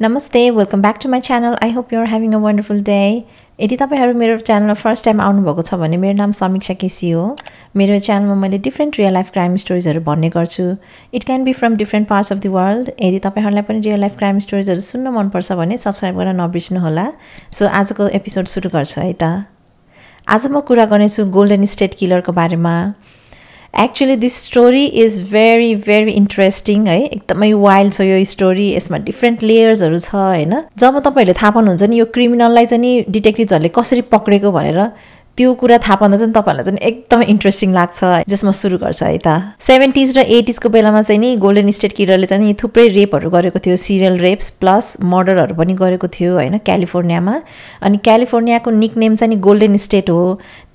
नमस्ते welcome back to my channel I hope you're having a wonderful day यदि तपाईँहरू मेरो च्यानलमा फर्स्ट टाइम आउनुभएको छ भने मेरो नाम समीक्षा केसी हो मेरो च्यानलमा मैले डिफ्रेन्ट रियल लाइफ क्राइम स्टोरिजहरू भन्ने गर्छु it can be from different parts of the world यदि तपाईँहरूलाई पनि रियल लाइफ क्राइम स्टोरिजहरू सुन्न मनपर्छ भने सब्सक्राइब गर्न होला सो आजको एपिसोड सुरु गर्छु है त आज म कुरा गर्नेछु गोल्डन स्टेट किलरको बारेमा actually this story is very very interesting है एकदमै वाइल्ड छ यो स्टोरी यसमा डिफ्रेन्ट लेयर्सहरू छ होइन जब तपाईँहरूले थाहा पाउनुहुन्छ नि यो क्रिमिनललाई चाहिँ नि डिटेक्टिभ्सहरूले कसरी पक्रेको भनेर त्यो कुरा थाहा पाउँदा चाहिँ तपाईँहरूलाई चाहिँ एकदमै इन्ट्रेस्टिङ लाग्छ जसमा सुरु गर्छ है त सेभेन्टिज र एटिजको बेलामा चाहिँ नि गोल्डन स्टेट किलरले चाहिँ नि थुप्रै रेपहरू गरेको थियो सिरियल रेप्स प्लस मर्डरहरू पनि गरेको थियो होइन क्यालिफोर्नियामा अनि क्यालिफोर्नियाको निक नेम चाहिँ नि गोल्डन स्टेट हो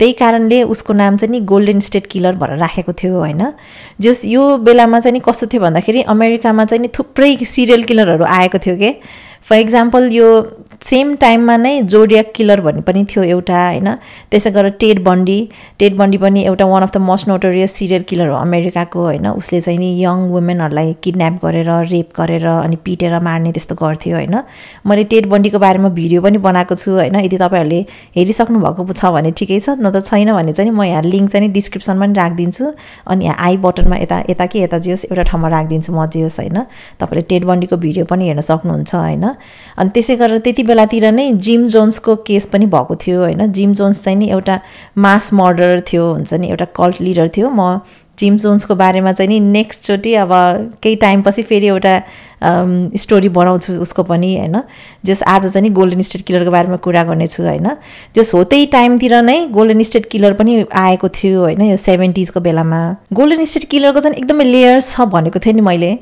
त्यही कारणले उसको नाम चाहिँ नि गोल्डन स्टेट किलर भनेर राखेको थियो होइन जस यो बेलामा चाहिँ नि कस्तो थियो भन्दाखेरि अमेरिकामा चाहिँ नि थुप्रै सिरियल किलरहरू आएको थियो के फर इक्जाम्पल यो सेम टाइममा नै जोडिया किलर भन्ने पनि थियो एउटा होइन त्यसै गरेर टेड बन्डी टेड बन्डी पनि एउटा one of the most notorious serial killer हो अमेरिकाको होइन उसले चाहिँ नि यङ वुमेनहरूलाई किडन्याप गरेर रेप गरेर अनि पिटेर मार्ने त्यस्तो गर्थ्यो होइन मैले टेड बन्डीको बारेमा भिडियो पनि बनाएको छु होइन यदि तपाईँहरूले हेरिसक्नु भएको छ भने ठिकै छ न त छैन भने चाहिँ म यहाँ लिङ्क चाहिँ डिस्क्रिप्सनमा पनि राखिदिन्छु अनि यहाँ आई बटनमा यता यता कि यता जियोस् एउटा ठाउँमा राखिदिन्छु म जियोस् होइन तपाईँले टेड बन्डीको भिडियो पनि हेर्न सक्नुहुन्छ होइन अनि त्यसै गरेर त्यति बेलातिर नै जिम जोन्सको केस पनि भएको थियो होइन जिम जोन्स चाहिँ नि एउटा मास मर्डर थियो हुन्छ नि एउटा कल्ट लिडर थियो म जिम जोन्सको बारेमा चाहिँ नि नेक्स्टचोटि अब केही टाइमपछि फेरि एउटा स्टोरी बनाउँछु उसको पनि होइन जस आज चाहिँ नि गोल्डन स्टेट किलरको बारेमा कुरा गर्नेछु होइन जस हो त्यही टाइमतिर नै गोल्डन स्टेट किलर पनि आएको थियो होइन यो सेभेन्टिजको बेलामा गोल्डन स्टेट किलरको चाहिँ एकदमै लेयर्स छ भनेको थिएँ नि मैले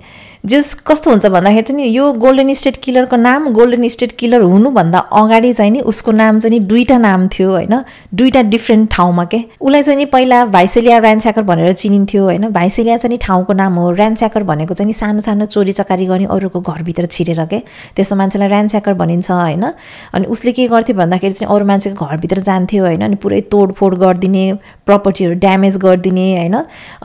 जुस कस्तो हुन्छ भन्दाखेरि चाहिँ नि यो गोल्डन स्टेट किलरको नाम गोल्डन स्टेट किलर हुनुभन्दा अगाडि चाहिँ नि उसको नाम चाहिँ नि दुईवटा नाम थियो होइन दुईवटा डिफ्रेन्ट ठाउँमा के उसलाई चाहिँ नि पहिला भाइसेलिया ऱ्यान्स्याकर भनेर चिनिन्थ्यो होइन भाइसेलिया चाहिँ नि ठाउँको नाम हो ऱ्यान्स्याकर भनेको चाहिँ सानो सानो चोरी चकारी गर्ने अरूको घरभित्र छिरेर के त्यस्तो मान्छेलाई ऱ्यान्स्याकर भनिन्छ होइन अनि उसले के गर्थ्यो भन्दाखेरि चाहिँ अरू मान्छेको घरभित्र जान्थ्यो होइन अनि पुरै तोडफोड गरिदिने प्रपर्टीहरू ड्यामेज गरिदिने होइन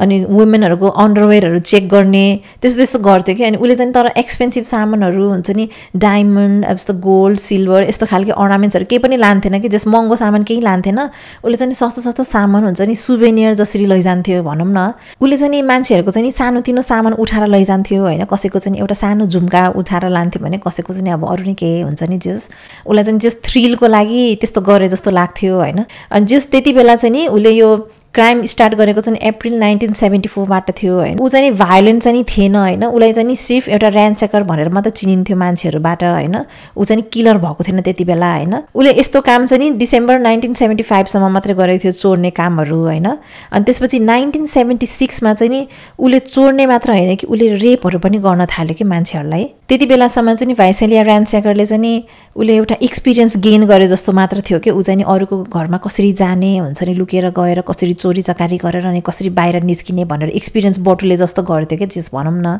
अनि वुमेनहरूको अन्डरवेयरहरू चेक गर्ने त्यस्तो त्यस्तो गर्थ्यो कि अनि उसले चाहिँ तर एक्सपेन्सिभ सामानहरू हुन्छ नि डायमन्ड अब जस्तो गोल्ड सिल्भर यस्तो खालको अर्नामेन्ट्सहरू केही पनि लान्थेन कि जस महँगो सामान केही लान्थेन उसले चाहिँ सस्तो सस्तो सामान हुन्छ नि सुभेनियर जसरी लैजान्थ्यो भनौँ न उसले चाहिँ मान्छेहरूको चाहिँ सानोतिनो सामान उठाएर लैजान्थ्यो होइन कसैको चाहिँ एउटा सानो झुम्का उठाएर लान्थ्यो भने कसैको चाहिँ अब अरू नै केही हुन्छ नि जस उसलाई चाहिँ जस थ्रिलको लागि त्यस्तो गरे जस्तो लाग्थ्यो होइन अनि जस त्यति बेला चाहिँ नि उसले यो क्राइम स्टार्ट गरेको चाहिँ एप्रिल नाइन्टिन सेभेन्टी फोरबाट थियो होइन ऊ चाहिँ भायोलेन्ट चाहिँ थिएन होइन उसलाई चाहिँ सिर्फ एउटा ऱ्यान्सेकर भनेर मात्र चिनिन्थ्यो मान्छेहरूबाट होइन ऊ चाहिँ किलर भएको थिएन त्यति बेला होइन उसले यस्तो काम चाहिँ डिसेम्बर नाइन्टिन सेभेन्टी फाइभसम्म मात्रै गरेको थियो चोर्ने कामहरू होइन अनि त्यसपछि नाइन्टिन सेभेन्टी सिक्समा चाहिँ नि उसले चोर्ने मात्र होइन कि उसले रेपहरू पनि गर्न थाल्यो कि मान्छेहरूलाई त्यति बेलासम्म चाहिँ भाइसेलिया ऱ्यान्सेकरले चाहिँ उसले एउटा एक्सपिरियन्स गेन गरे जस्तो मात्र थियो कि ऊ चाहिँ अरूको घरमा कसरी जाने हुन्छ नि लुकेर गएर कसरी चोरी चकारी गरेर अनि कसरी बाहिर निस्किने भनेर एक्सपिरियन्स बटुले जस्तो गर्थ्यो क्या चिज भनौँ न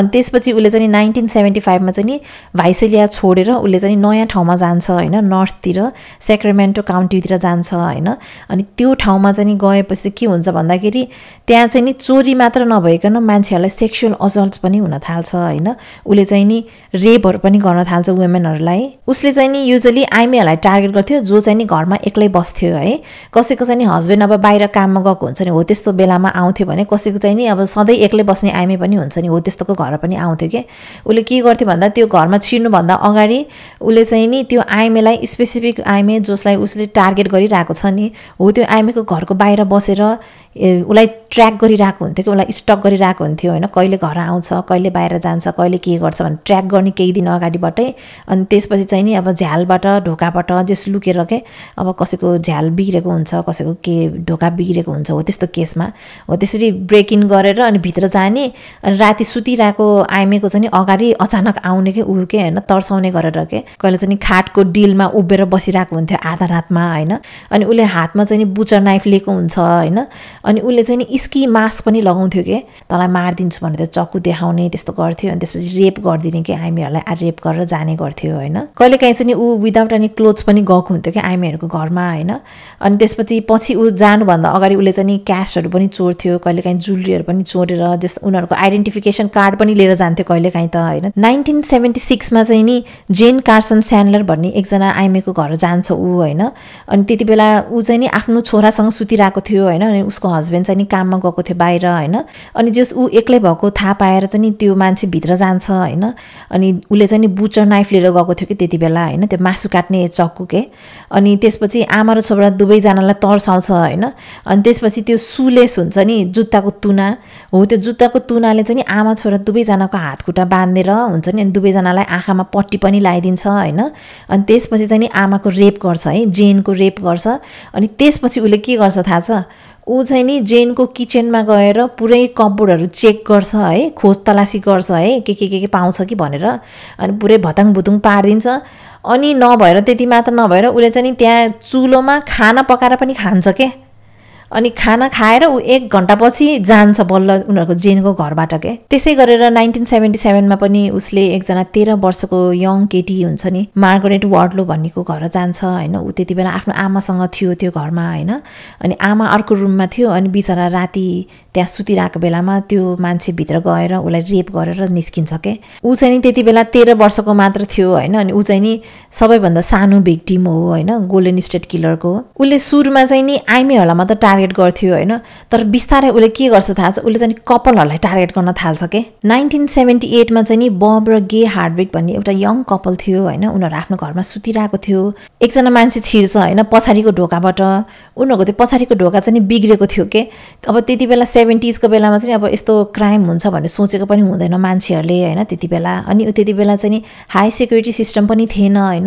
अनि त्यसपछि उसले चाहिँ नाइन्टिन सेभेन्टी फाइभमा चाहिँ नि भाइसेलिया छोडेर उसले चाहिँ नयाँ ठाउँमा जान्छ होइन नर्थतिर सेक्रेमेन्टो काउन्टीतिर जान्छ होइन अनि त्यो ठाउँमा चाहिँ गएपछि के हुन्छ भन्दाखेरि त्यहाँ चाहिँ नि चोरी मात्र नभइकन मान्छेहरूलाई सेक्सुअल असल्ट पनि हुन थाल्छ होइन उसले चाहिँ नि रेपहरू पनि गर्न थाल्छ वुमेनहरूलाई उसले चाहिँ नि युजली आइमीहरूलाई टार्गेट गर्थ्यो जो चाहिँ नि घरमा एक्लै बस्थ्यो है कसैको चाहिँ नि हस्बेन्ड अब बाहिर काममा गएको हुन्छ नि हो त्यस्तो बेलामा आउँथ्यो भने कसैको चाहिँ नि अब सधैँ एक्लै बस्ने आइमे पनि हुन्छ नि हो त्यस्तोको घर पनि आउँथ्यो कि उसले के गर्थ्यो भन्दा त्यो घरमा छिर्नुभन्दा अगाडि उसले चाहिँ नि त्यो आइमेलाई स्पेसिफिक आइमे जसलाई उसले टार्गेट गरिरहेको छ नि हो त्यो आइमेको घरको बाहिर बसेर उसलाई ट्र्याक गरिरहेको हुन्थ्यो कि उसलाई स्टक गरिरहेको हुन्थ्यो होइन कहिले घर आउँछ कहिले बाहिर जान्छ कहिले के गर्छ भने ट्र्याक गर्ने केही दिन अगाडिबाटै अनि त्यसपछि चाहिँ नि अब झ्यालबाट ढोकाबाट जस लुकेर के अब कसैको झ्याल बिग्रेको हुन्छ कसैको के ढोका बिग्रेको हुन्छ हो त्यस्तो केसमा हो त्यसरी ब्रेक इन गरेर अनि भित्र जाने अनि राति सुतिरहेको आइमेको चाहिँ अगाडि अचानक आउने के ऊ के होइन तर्साउने गरेर के कहिले चाहिँ खाटको डिलमा उभिएर बसिरहेको हुन्थ्यो आधा रातमा होइन अनि उसले हातमा चाहिँ नि बुचर नाइफ लिएको हुन्छ होइन अनि उसले चाहिँ नि स्की मास्क पनि लगाउँथ्यो कि तँलाई मारिदिन्छु भनेर चक्कु देखाउने त्यस्तो गर्थ्यो अनि त्यसपछि रेप गरिदिने कि आइमीहरूलाई रेप गरेर जाने गर्थ्यो होइन कहिलेकाहीँ चाहिँ ऊ विदाउट एनी क्लोथ्स पनि गएको हुन्थ्यो कि आइमीहरूको घरमा होइन अनि त्यसपछि पछि ऊ जानुभन्दा अगाडि उसले चाहिँ क्यासहरू पनि चोर्थ्यो कहिलेकाहीँ ज्वेलरीहरू पनि चोरेर जस्तो उनीहरूको आइडेन्टिफिकेसन कार्ड पनि लिएर जान्थ्यो कहिलेकाहीँ त होइन नाइन्टिन सेभेन्टी सिक्समा चाहिँ नि जेन कार्सन स्यान्डलर भन्ने एकजना आइमीको घर जान्छ ऊ होइन अनि त्यति बेला ऊ चाहिँ नि आफ्नो छोरासँग सुतिरहेको थियो होइन अनि उसको हस्बेन्ड चाहिँ नि काममा गएको थियो बाहिर होइन अनि जस ऊ एक्लै भएको थाहा पाएर चाहिँ नि त्यो मान्छे भित्र जान्छ होइन अनि उसले चाहिँ नि बुचर नाइफ लिएर गएको थियो कि त्यति बेला होइन त्यो मासु काट्ने चक्कु के अनि त्यसपछि आमा र छोरा दुवैजनालाई तर्साउँछ होइन अनि त्यसपछि त्यो सुलेस हुन्छ नि जुत्ताको तुना हो त्यो जुत्ताको तुनाले चाहिँ नि आमा छोरा दुवैजनाको हात खुट्टा बाँधेर हुन्छ नि अनि दुवैजनालाई आँखामा पट्टी पनि लगाइदिन्छ होइन अनि त्यसपछि चाहिँ नि आमाको रेप गर्छ है जेनको रेप गर्छ अनि त्यसपछि उसले के गर्छ थाहा छ ऊ चाहिँ नि जेनको किचनमा गएर पुरै कपबोर्डहरू चेक गर्छ है खोज तलासी गर्छ है के के के के पाउँछ कि भनेर अनि पुरै भताङ भुतुङ पारिदिन्छ अनि नभएर त्यति मात्र नभएर उसले चाहिँ नि त्यहाँ चुलोमा खाना पकाएर पनि खान्छ क्या अनि खाना खाएर ऊ एक घन्टापछि जान्छ बल्ल उनीहरूको जेनको घरबाट के त्यसै गरेर नाइन्टिन सेभेन्टी सेभेनमा पनि उसले एकजना तेह्र वर्षको यङ केटी हुन्छ नि मार्गरेट वार्डलो भन्नेको घर जान्छ होइन ऊ त्यति बेला आफ्नो आमासँग थियो त्यो घरमा होइन अनि आमा अर्को रुममा थियो अनि बिचरा राति त्यहाँ सुतिरहेको बेलामा त्यो मान्छे भित्र गएर उसलाई रेप गरेर निस्किन्छ के ऊ चाहिँ नि त्यति बेला तेह्र वर्षको मात्र थियो होइन अनि ऊ चाहिँ नि सबैभन्दा सानो भिक्टिम हो होइन गोल्डन स्टेट किलरको उसले सुरुमा चाहिँ नि आइमे हलामा त टार्गेट टार्गेट गर्थ्यो होइन तर बिस्तारै उसले के गर्छ थाहा छ उसले चाहिँ कपालहरूलाई टार्गेट गर्न थाल्छ के नाइन्टिन सेभेन्टी एटमा चाहिँ नि बब र गे हार्डविक भन्ने एउटा यङ कपाल थियो होइन उनीहरू आफ्नो घरमा सुतिरहेको थियो एकजना मान्छे छिर्छ होइन पछाडिको ढोकाबाट उनीहरूको त्यो पछाडिको ढोका चाहिँ बिग्रेको थियो के अब त्यति बेला सेभेन्टिजको बेलामा चाहिँ अब यस्तो क्राइम हुन्छ भन्ने सोचेको पनि हुँदैन मान्छेहरूले होइन त्यति बेला अनि त्यति बेला चाहिँ हाई सेक्युरिटी सिस्टम पनि थिएन होइन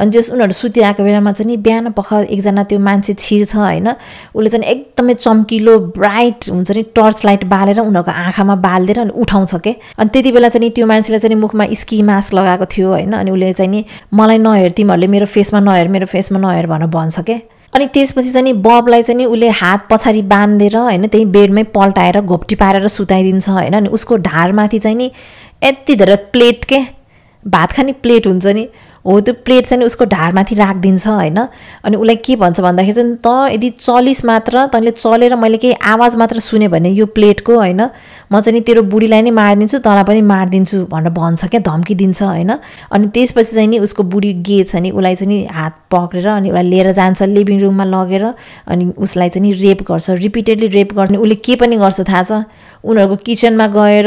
अनि जस उनीहरू सुतिरहेको बेलामा चाहिँ बिहान पख एकजना त्यो मान्छे छिर्छ होइन उसले चाहिँ एकदमै चम्किलो ब्राइट हुन्छ नि टर्च लाइट बालेर उनीहरूको आँखामा बालिदिएर अनि उठाउँछ के अनि त्यति बेला चाहिँ नि त्यो मान्छेले चाहिँ मुखमा स्की मास्क लगाएको थियो होइन अनि उसले चाहिँ नि मलाई नहेर तिमीहरूले मेरो फेसमा नहेर मेरो फेसमा नहेर भनेर भन्छ के अनि त्यसपछि चाहिँ नि बबलाई चाहिँ उसले हात पछाडि बाँधेर होइन त्यही बेडमै पल्टाएर घोप्टी पारेर सुताइदिन्छ होइन अनि उसको ढाडमाथि चाहिँ नि यति धेरै प्लेट के भात खाने प्लेट हुन्छ नि हो त्यो प्लेट चाहिँ उसको ढाडमाथि राखिदिन्छ होइन अनि उसलाई के भन्छ भन्दाखेरि चाहिँ त यदि चलिस मात्र तैँले चलेर मैले केही आवाज मात्र सुने भने यो प्लेटको होइन म चाहिँ नि तेरो बुढीलाई नै मारिदिन्छु तँलाई पनि मारिदिन्छु भनेर भन्छ क्या धम्की दिन्छ होइन अनि त्यसपछि चाहिँ नि उसको बुढी गे छ नि उसलाई चाहिँ नि हात पक्रेर अनि उसलाई लिएर जान्छ लिभिङ रुममा लगेर अनि उसलाई चाहिँ नि रेप गर्छ रिपिटेडली रेप गर्छ उसले के पनि गर्छ थाहा छ उनीहरूको किचनमा गएर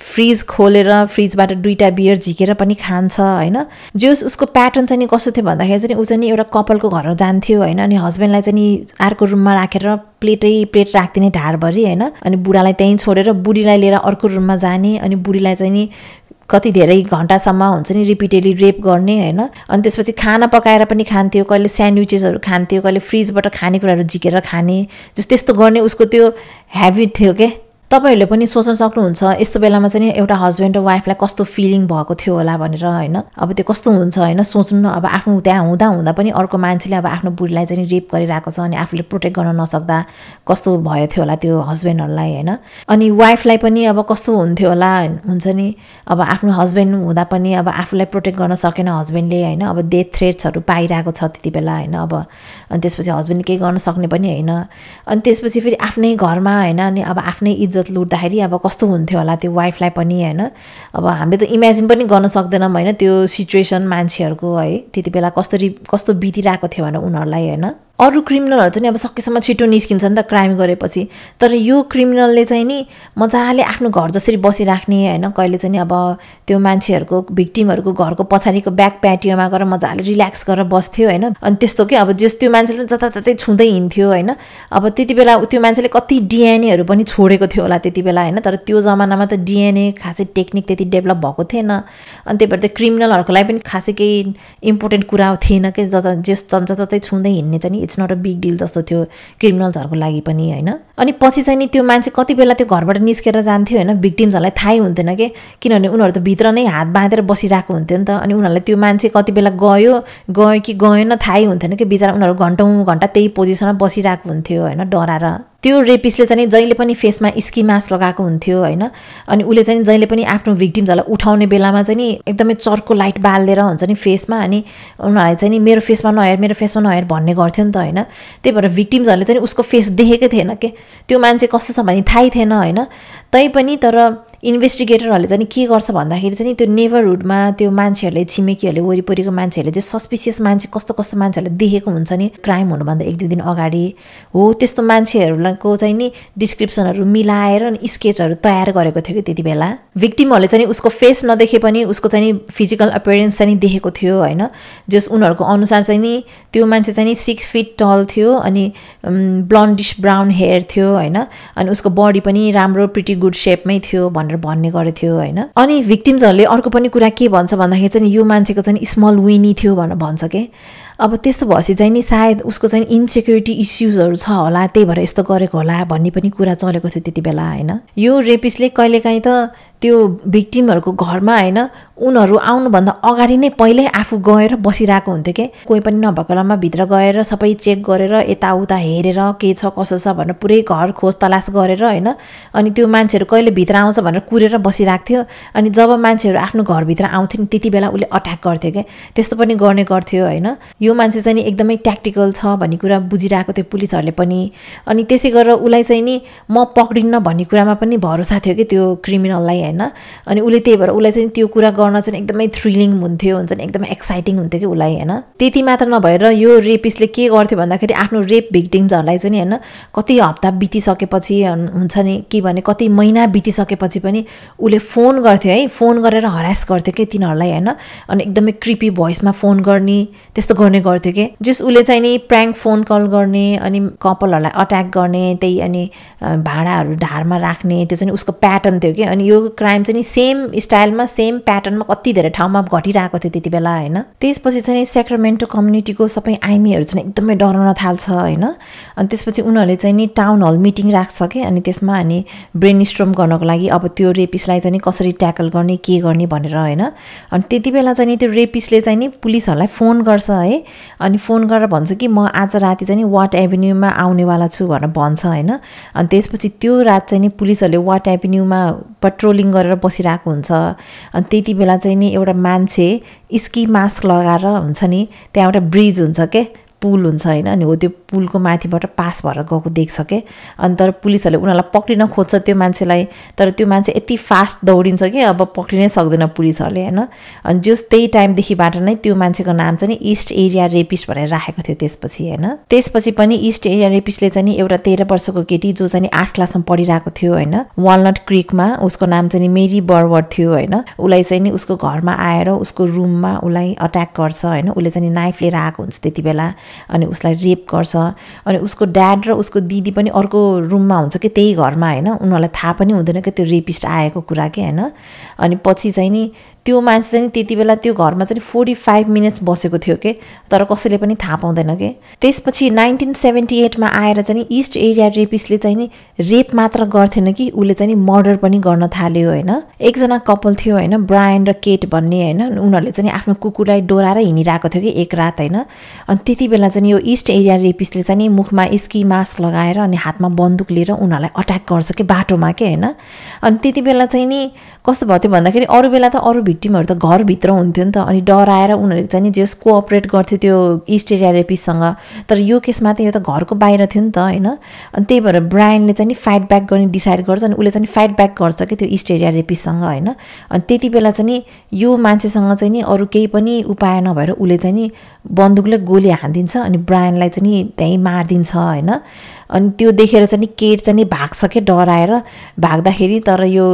फ्रिज खोलेर फ्रिजबाट दुईवटा बियर झिकेर पनि खान्छ होइन जोस् उसको प्याटर्न चाहिँ कस्तो थियो भन्दाखेरि चाहिँ ऊ चाहिँ एउटा कपालको घर जान्थ्यो होइन अनि हस्बेन्डलाई चाहिँ अर्को रुममा राखेर प्लेटै प्लेट राखिदिने ढाडभरि होइन अनि बुढालाई त्यहीँ छोडेर बुढीलाई लिएर अर्को रुममा जाने अनि बुढीलाई चाहिँ नि कति धेरै घन्टासम्म हुन्छ नि रिपिटेडली रेप गर्ने होइन अनि त्यसपछि खाना पकाएर पनि खान्थ्यो कहिले स्यान्डविचेसहरू खान्थ्यो कहिले फ्रिजबाट खानेकुराहरू झिकेर खाने जस्तो त्यस्तो गर्ने उसको त्यो हेबिट थियो क्या तपाईँहरूले पनि सोच्न सक्नुहुन्छ यस्तो बेलामा चाहिँ एउटा हस्बेन्ड र वाइफलाई कस्तो फिलिङ भएको थियो होला भनेर होइन अब त्यो कस्तो हुन्छ होइन सोच्नु न अब आफ्नो त्यहाँ हुँदा हुँदा पनि अर्को मान्छेले अब आफ्नो बुढीलाई चाहिँ रेप गरिरहेको छ अनि आफूले प्रोटेक्ट गर्न नसक्दा कस्तो भयो थियो होला त्यो हस्बेन्डहरूलाई होइन अनि वाइफलाई पनि अब कस्तो हुन्थ्यो होला हुन्छ नि अब आफ्नो हस्बेन्ड हुँदा पनि अब आफूलाई प्रोटेक्ट गर्न सकेन हस्बेन्डले होइन अब डेथ थ्रेट्सहरू पाइरहेको छ त्यति बेला होइन अब अनि त्यसपछि हस्बेन्डले केही गर्न सक्ने पनि होइन अनि त्यसपछि फेरि आफ्नै घरमा होइन अनि अब आफ्नै इज्जत इज्जत लुट्दाखेरि अब कस्तो हुन्थ्यो होला त्यो वाइफलाई पनि होइन अब हामीले त इमेजिन पनि गर्न सक्दैनौँ होइन त्यो सिचुएसन मान्छेहरूको है त्यति बेला कस्तो कस्तो बितिरहेको थियो भने उनीहरूलाई होइन अरू क्रिमिनलहरू चाहिँ अब सकेसम्म छिटो निस्किन्छ नि त क्राइम गरेपछि तर यो क्रिमिनलले चाहिँ नि मजाले आफ्नो घर जसरी बसिराख्ने होइन कहिले चाहिँ अब त्यो मान्छेहरूको भिक्टिमहरूको घरको पछाडिको ब्याक प्याटियोमा गएर मजाले रिल्याक्स गरेर बस्थ्यो होइन अनि त्यस्तो के अब जस त्यो मान्छेले जताततै छुँदै हिँड्थ्यो होइन अब त्यति बेला त्यो मान्छेले कति डिएनएहरू पनि छोडेको थियो होला त्यति बेला होइन तर त्यो जमानामा त डिएनए खासै टेक्निक त्यति डेभलप भएको थिएन अनि त्यही भएर त्यो क्रिमिनलहरूको लागि पनि खासै केही इम्पोर्टेन्ट कुरा थिएन कि जता जस जताततै छुँदै हिँड्ने चाहिँ it's not a big deal जस्तो थियो क्रिमिनल्सहरूको लागि पनि होइन अनि पछि चाहिँ नि त्यो मान्छे कति बेला त्यो घरबाट निस्केर जान्थ्यो होइन भिक्टिम्सहरूलाई थाहै हुन्थेन कि किनभने उनीहरू त भित्र नै हात बाँधेर बसिरहेको हुन्थ्यो नि त अनि उनीहरूलाई त्यो मान्छे कति बेला गयो गयो कि गएन थाहै हुन्थेन कि बिचरा उनीहरू घन्टौँ घन्टा त्यही पोजिसनमा बसिरहेको हुन्थ्यो होइन डराएर त्यो रेपिस्टले चाहिँ जहिले पनि फेसमा स्की मास्क लगाएको हुन्थ्यो होइन अनि उसले चाहिँ जहिले पनि आफ्नो भिक्टिम्सहरूलाई उठाउने बेलामा चाहिँ नि एकदमै चर्को लाइट बालिदिएर हुन्छ नि फेसमा अनि उनीहरूलाई चाहिँ नि मेरो फेसमा नहेर मेरो फेसमा नहेर भन्ने गर्थ्यो नि त होइन त्यही भएर भिक्टिम्सहरूले चाहिँ उसको फेस देखेकै थिएन के त्यो मान्छे कस्तो छ भने थाहै थिएन होइन तैपनि तर इन्भेस्टिगेटरहरूले चाहिँ के गर्छ भन्दाखेरि चाहिँ त्यो नेबरहुडमा त्यो मान्छेहरूले छिमेकीहरूले वरिपरिको मान्छेहरूले चाहिँ सस्पिसियस मान्छे कस्तो कस्तो मान्छेहरूले देखेको हुन्छ नि क्राइम हुनुभन्दा एक दुई दिन अगाडि हो त्यस्तो मान्छेहरूको चाहिँ नि डिस्क्रिप्सनहरू मिलाएर स्केचहरू तयार गरेको थियो कि त्यति बेला भिक्टिमहरूले चाहिँ उसको फेस नदेखे पनि उसको चाहिँ नि फिजिकल अपेरेन्स चाहिँ देखेको थियो होइन जस उनीहरूको अनुसार चाहिँ नि त्यो मान्छे चाहिँ नि सिक्स फिट टल थियो अनि ब्लन्डिस ब्राउन हेयर थियो होइन अनि उसको बडी पनि राम्रो प्रिटी गुड सेपमै थियो भनेर भनेर भन्ने गर्थ्यो होइन अनि भिक्टिम्सहरूले अर्को पनि कुरा के भन्छ भन्दाखेरि चाहिँ यो मान्छेको चाहिँ स्मल विनी थियो भनेर भन्छ कि अब त्यस्तो भएपछि चाहिँ नि सायद उसको चाहिँ इन्सेक्युरिटी इस्युजहरू छ होला त्यही भएर यस्तो गरेको होला भन्ने पनि कुरा चलेको थियो त्यति बेला होइन यो रेपिसले कहिलेकाहीँ त त्यो भिक्टिमहरूको घरमा होइन उनीहरू आउनुभन्दा अगाडि नै पहिल्यै आफू गएर बसिरहेको हुन्थ्यो कि कोही पनि नभएको नभएकोलामा भित्र गएर सबै चेक गरेर यताउता हेरेर के छ कसो छ भनेर पुरै घर खोज तलास गरेर होइन अनि त्यो मान्छेहरू कहिले भित्र आउँछ भनेर कुरेर बसिरहेको थियो अनि जब मान्छेहरू आफ्नो घरभित्र आउँथ्यो नि त्यति बेला उसले अट्याक गर्थ्यो क्या त्यस्तो पनि गर्ने गर्थ्यो होइन यो मान्छे चाहिँ नि एकदमै ट्याक्टिकल छ भन्ने कुरा बुझिरहेको थियो पुलिसहरूले पनि अनि त्यसै गरेर उसलाई चाहिँ नि म पक्रिन्न भन्ने कुरामा पनि भरोसा थियो कि त्यो क्रिमिनललाई होइन अनि उसले त्यही भएर उसलाई चाहिँ त्यो कुरा गर्न चाहिँ एकदमै थ्रिलिङ हुन्थ्यो हुन्छ नि एकदमै एक्साइटिङ हुन्थ्यो कि उसलाई होइन त्यति मात्र नभएर यो रेपिसले के गर्थ्यो भन्दाखेरि आफ्नो रेप भिक्टिम्सहरूलाई चाहिँ होइन कति हप्ता बितिसकेपछि हुन्छ नि के भने कति महिना बितिसकेपछि पनि उसले फोन गर्थ्यो है फोन गरेर हरास गर्थ्यो कि तिनीहरूलाई होइन अनि एकदमै क्रिपी भोइसमा फोन गर्ने त्यस्तो गर्ने गर्थ्यो कि जस उसले चाहिँ नि प्र्याङ्क फोन कल गर्ने अनि कपालहरूलाई अट्याक गर्ने त्यही अनि भाँडाहरू ढारमा राख्ने त्यो चाहिँ उसको प्याटर्न थियो कि अनि यो क्राइम चाहिँ सेम स्टाइलमा सेम प्याटर्नमा कति धेरै ठाउँमा घटिरहेको थियो त्यति बेला होइन त्यसपछि चाहिँ सेक्रामेन्टो कम्युनिटीको सबै आइमीहरू चाहिँ एकदमै डराउन थाल्छ होइन अनि त्यसपछि उनीहरूले चाहिँ नि टाउन हल मिटिङ राख्छ कि अनि त्यसमा अनि ब्रेन स्ट्रोम गर्नको लागि अब त्यो रेपिसलाई चाहिँ कसरी ट्याकल गर्ने के गर्ने भनेर होइन अनि त्यति बेला चाहिँ नि त्यो रेपिसले चाहिँ नि पुलिसहरूलाई फोन गर्छ है अनि फोन गरेर भन्छ कि म आज राति चाहिँ वाट एभिन्यूमा आउनेवाला छु भनेर भन्छ होइन अनि त्यसपछि त्यो रात चाहिँ नि पुलिसहरूले वाट एभिन्यूमा पेट्रोलिङ ट्रेभलिङ गरेर बसिरहेको हुन्छ अनि त्यति बेला चाहिँ नि एउटा मान्छे स्की मास्क लगाएर हुन्छ नि त्यहाँ एउटा ब्रिज हुन्छ के पुल हुन्छ होइन अनि हो त्यो पुलको माथिबाट पास भएर गएको देख्छ के अनि तर पुलिसहरूले उनीहरूलाई पक्रिन खोज्छ त्यो मान्छेलाई तर त्यो मान्छे यति फास्ट दौडिन्छ कि अब पक्रिनै सक्दैन पुलिसहरूले होइन अनि जस त्यही टाइमदेखिबाट नै त्यो मान्छेको नाम चाहिँ इस्ट एरिया रेपिस्ट भनेर राखेको थियो त्यसपछि होइन त्यसपछि पनि इस्ट एरिया रेपिस्टले चाहिँ एउटा तेह्र वर्षको केटी जो चाहिँ आठ क्लासमा पढिरहेको थियो होइन वालनट क्रिकमा उसको नाम चाहिँ मेरी बर्वर थियो होइन उसलाई चाहिँ नि उसको घरमा आएर उसको रुममा उसलाई अट्याक गर्छ होइन उसले चाहिँ नाइफ लिएर आएको हुन्छ त्यति बेला अनि उसलाई रेप गर्छ अनि उसको ड्याड र उसको दिदी पनि अर्को रुममा हुन्छ कि त्यही घरमा होइन उनीहरूलाई थाहा पनि हुँदैन कि त्यो रेपिस्ट आएको कुरा के होइन अनि पछि चाहिँ नि त्यो मान्छे चाहिँ त्यति बेला त्यो घरमा चाहिँ फोर्टी फाइभ मिनट्स बसेको थियो के तर कसैले पनि थाहा पाउँदैन के त्यसपछि नाइन्टिन सेभेन्टी एटमा आएर चाहिँ इस्ट एरिया रेपिसले चाहिँ नि रेप मात्र गर्थेन कि उसले चाहिँ मर्डर पनि गर्न थाल्यो होइन एकजना कपाल थियो होइन ब्रायन र केट भन्ने होइन उनीहरूले चाहिँ आफ्नो कुकुरलाई डोराएर हिँडिरहेको थियो कि एक रात होइन अनि त्यति बेला चाहिँ यो इस्ट एरिया रेपिसले चाहिँ मुखमा स्की मास्क लगाएर अनि हातमा बन्दुक लिएर उनीहरूलाई अट्याक गर्छ कि बाटोमा के होइन अनि त्यति बेला चाहिँ नि कस्तो भयो त्यो भन्दाखेरि अरू बेला त अरू भिक्टिमहरू त घरभित्र हुन्थ्यो नि त अनि डराएर उनीहरूले चाहिँ नि जस कोअपरेट गर्थ्यो त्यो इस्ट एरिया तर यो केसमा त यो त घरको बाहिर थियो नि त होइन अनि त्यही भएर ब्रायनले चाहिँ नि फाइट ब्याक गर्ने डिसाइड गर्छ अनि उसले चाहिँ फाइट ब्याक गर्छ कि त्यो इस्ट एरिया रेपिससँग होइन अनि त्यति बेला चाहिँ नि यो मान्छेसँग चाहिँ नि अरू केही पनि उपाय नभएर उसले चाहिँ नि बन्दुकले गोली हानिदिन्छ अनि ब्रायनलाई चाहिँ नि त्यहीँ मारिदिन्छ होइन अनि त्यो देखेर चाहिँ नि केट चाहिँ नि भाग्छ क्या डराएर भाग्दाखेरि तर यो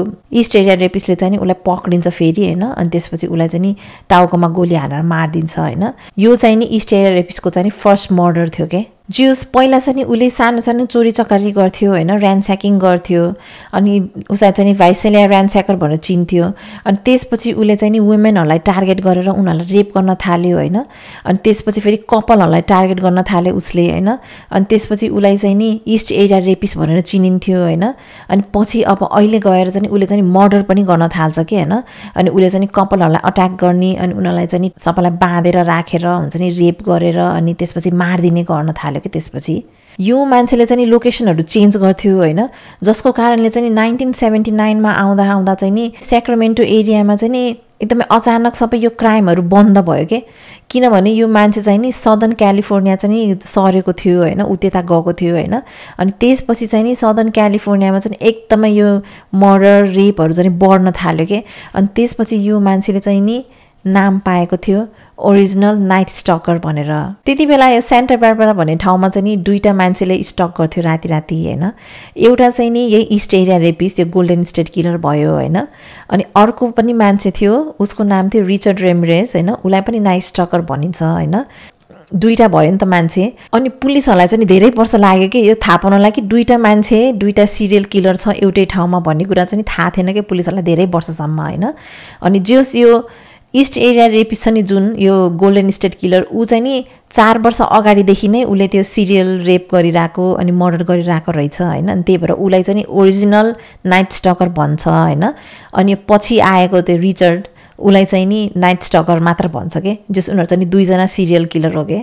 इस्ट एरिया रेपिसले चाहिँ नि उसलाई पक्रिन्छ फेरि होइन अनि त्यसपछि उसलाई चाहिँ नि टाउकोमा गोली हालेर मारिदिन्छ होइन यो चाहिँ नि इस्ट एरिया रेपिसको चाहिँ नि फर्स्ट मर्डर थियो क्या जियोस् पहिला चाहिँ नि उसले सानो सानो चोरी चकारी गर्थ्यो होइन स्याकिङ गर्थ्यो अनि उसलाई चाहिँ नि भाइसेलिया स्याकर भनेर चिन्थ्यो अनि त्यसपछि उसले चाहिँ नि वुमेनहरूलाई टार्गेट गरेर उनीहरूलाई रेप गर्न थाल्यो होइन अनि त्यसपछि फेरि कपालहरूलाई टार्गेट गर्न थाल्यो उसले होइन अनि त्यसपछि उसलाई चाहिँ नि इस्ट एरिया रेपिस भनेर चिनिन्थ्यो होइन अनि पछि अब अहिले गएर चाहिँ उसले चाहिँ मर्डर पनि गर्न थाल्छ कि होइन अनि उसले चाहिँ कपालहरूलाई अट्याक गर्ने अनि उनीहरूलाई चाहिँ सबैलाई बाँधेर राखेर हुन्छ नि रेप गरेर अनि त्यसपछि मारिदिने गर्न थाल्यो कि त्यसपछि यो मान्छेले चाहिँ नि लोकेसनहरू चेन्ज गर्थ्यो होइन जसको कारणले चाहिँ नाइन्टिन सेभेन्टी नाइनमा आउँदा आउँदा चाहिँ नि सेक्रोमेन्टो एरियामा चाहिँ नि एकदमै अचानक सबै यो क्राइमहरू बन्द भयो कि किनभने यो मान्छे चाहिँ नि सदर्न क्यालिफोर्निया चाहिँ नि सरेको थियो होइन ऊ त्यता गएको थियो होइन अनि त्यसपछि चाहिँ नि सदर्न क्यालिफोर्नियामा चाहिँ एकदमै यो मर्डर रेपहरू चाहिँ बढ्न थाल्यो कि अनि त्यसपछि यो मान्छेले चाहिँ नि नाम पाएको थियो ओरिजिनल नाइट स्टकर भनेर त्यति बेला यो सेन्टर बारबाट भन्ने ठाउँमा चाहिँ नि दुईवटा मान्छेले स्टक गर्थ्यो राति राति होइन एउटा चाहिँ नि यही इस्ट एरिया रेपिस यो गोल्डन स्टेट किलर भयो होइन अनि अर्को पनि मान्छे थियो उसको नाम थियो रिचर्ड रेमरेज होइन उसलाई पनि नाइट स्टकर भनिन्छ होइन दुईवटा भयो नि त मान्छे अनि पुलिसहरूलाई चाहिँ धेरै वर्ष लाग्यो कि यो थाहा पाउनलाई कि दुईवटा मान्छे दुईवटा सिरियल किलर छ एउटै ठाउँमा भन्ने कुरा चाहिँ थाहा थिएन कि पुलिसहरूलाई धेरै वर्षसम्म होइन अनि जस यो इस्ट एरिया नि जुन यो गोल्डन स्टेट किलर ऊ चाहिँ नि चार वर्ष अगाडिदेखि नै उसले त्यो सिरियल रेप गरिरहेको अनि मर्डर गरिरहेको रहेछ होइन अनि त्यही भएर उसलाई चाहिँ नि ओरिजिनल नाइट स्टकर भन्छ होइन अनि पछि आएको त्यो रिचर्ड उसलाई चाहिँ नि नाइट स्टकर मात्र भन्छ कि जस उनीहरू चाहिँ नि दुईजना सिरियल किलर हो कि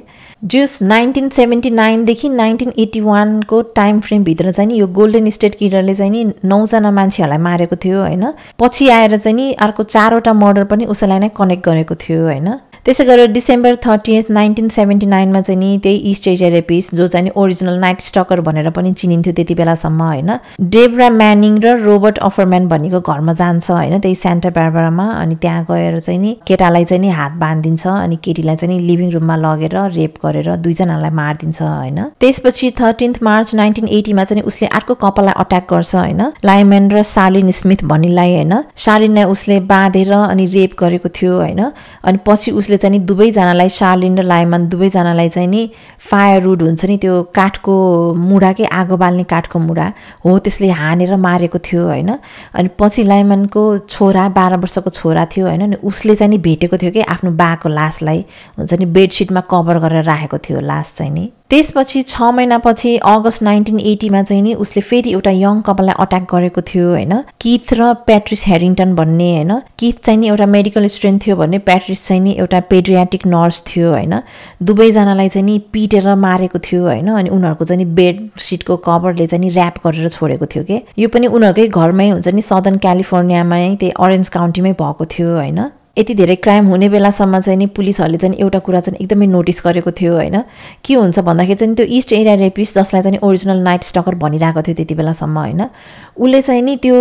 जस नाइन्टिन सेभेन्टी नाइनदेखि नाइन्टिन एट्टी वानको टाइम फ्रेमभित्र चाहिँ नि यो गोल्डन स्टेट किलरले चाहिँ नि नौजना मान्छेहरूलाई मारेको थियो होइन पछि आएर चाहिँ नि अर्को चारवटा मर्डर पनि उसैलाई नै कनेक्ट गरेको थियो होइन त्यसै गरेर डिसेम्बर थर्टिन्थ नाइन्टिन सेभेन्टी नाइनमा चाहिँ नि त्यही इस्ट एरिया रेपिस जो चाहिँ ओरिजिनल नाइट स्टकर भनेर पनि चिनिन्थ्यो त्यति बेलासम्म होइन डेब्रा म्यानिङ र रोबर्ट अफरम्यान भनेको घरमा जान्छ होइन त्यही सेन्टा ब्यार्बरामा अनि त्यहाँ गएर चाहिँ नि केटालाई चाहिँ नि हात बाँधिदिन्छ अनि केटीलाई चाहिँ नि लिभिङ रुममा लगेर रेप गरेर दुईजनालाई मारिदिन्छ होइन त्यसपछि थर्टिन्थ मार्च नाइन्टिन एटीमा चाहिँ उसले अर्को कपाललाई अट्याक गर्छ होइन लाइमेन र सालिन स्मिथ भनिलाई होइन सार्लिनलाई उसले बाँधेर अनि रेप गरेको थियो होइन अनि पछि उसले त्यसले चाहिँ नि दुवैजनालाई सालिन र लायमान दुवैजनालाई चाहिँ नि फायर रुड हुन्छ नि त्यो काठको मुढा कि आगो बाल्ने काठको मुढा हो त्यसले हानेर मारेको थियो होइन अनि पछि लायमानको छोरा बाह्र वर्षको छोरा थियो होइन अनि उसले चाहिँ नि भेटेको थियो कि आफ्नो बाको लासलाई हुन्छ नि बेडसिटमा कभर गरेर राखेको थियो लास चाहिँ नि त्यसपछि छ महिनापछि अगस्त नाइन्टिन एटीमा चाहिँ नि उसले फेरि एउटा यङ कपाललाई अट्याक गरेको थियो होइन किथ र प्याट्रिस हेरिङटन भन्ने होइन किथ चाहिँ नि एउटा मेडिकल स्टुडेन्ट थियो भने प्याट्रिस चाहिँ नि एउटा पेड्रियाटिक नर्स थियो होइन दुवैजनालाई चाहिँ नि पिटेर मारेको थियो होइन अनि उनीहरूको चाहिँ नि बेडसिटको कभरले चाहिँ नि ऱ्याप गरेर छोडेको थियो कि यो पनि उनीहरूकै घरमै हुन्छ नि सदर्न क्यालिफोर्नियामै त्यही अरेन्ज काउन्टीमै भएको थियो होइन यति धेरै क्राइम हुने बेलासम्म चाहिँ नि पुलिसहरूले चाहिँ एउटा कुरा चाहिँ एकदमै नोटिस गरेको थियो होइन के हुन्छ भन्दाखेरि चाहिँ त्यो इस्ट एरिया रेपिस्ट जसलाई चाहिँ ओरिजिनल नाइट स्टकर भनिरहेको थियो त्यति बेलासम्म होइन उसले चाहिँ नि त्यो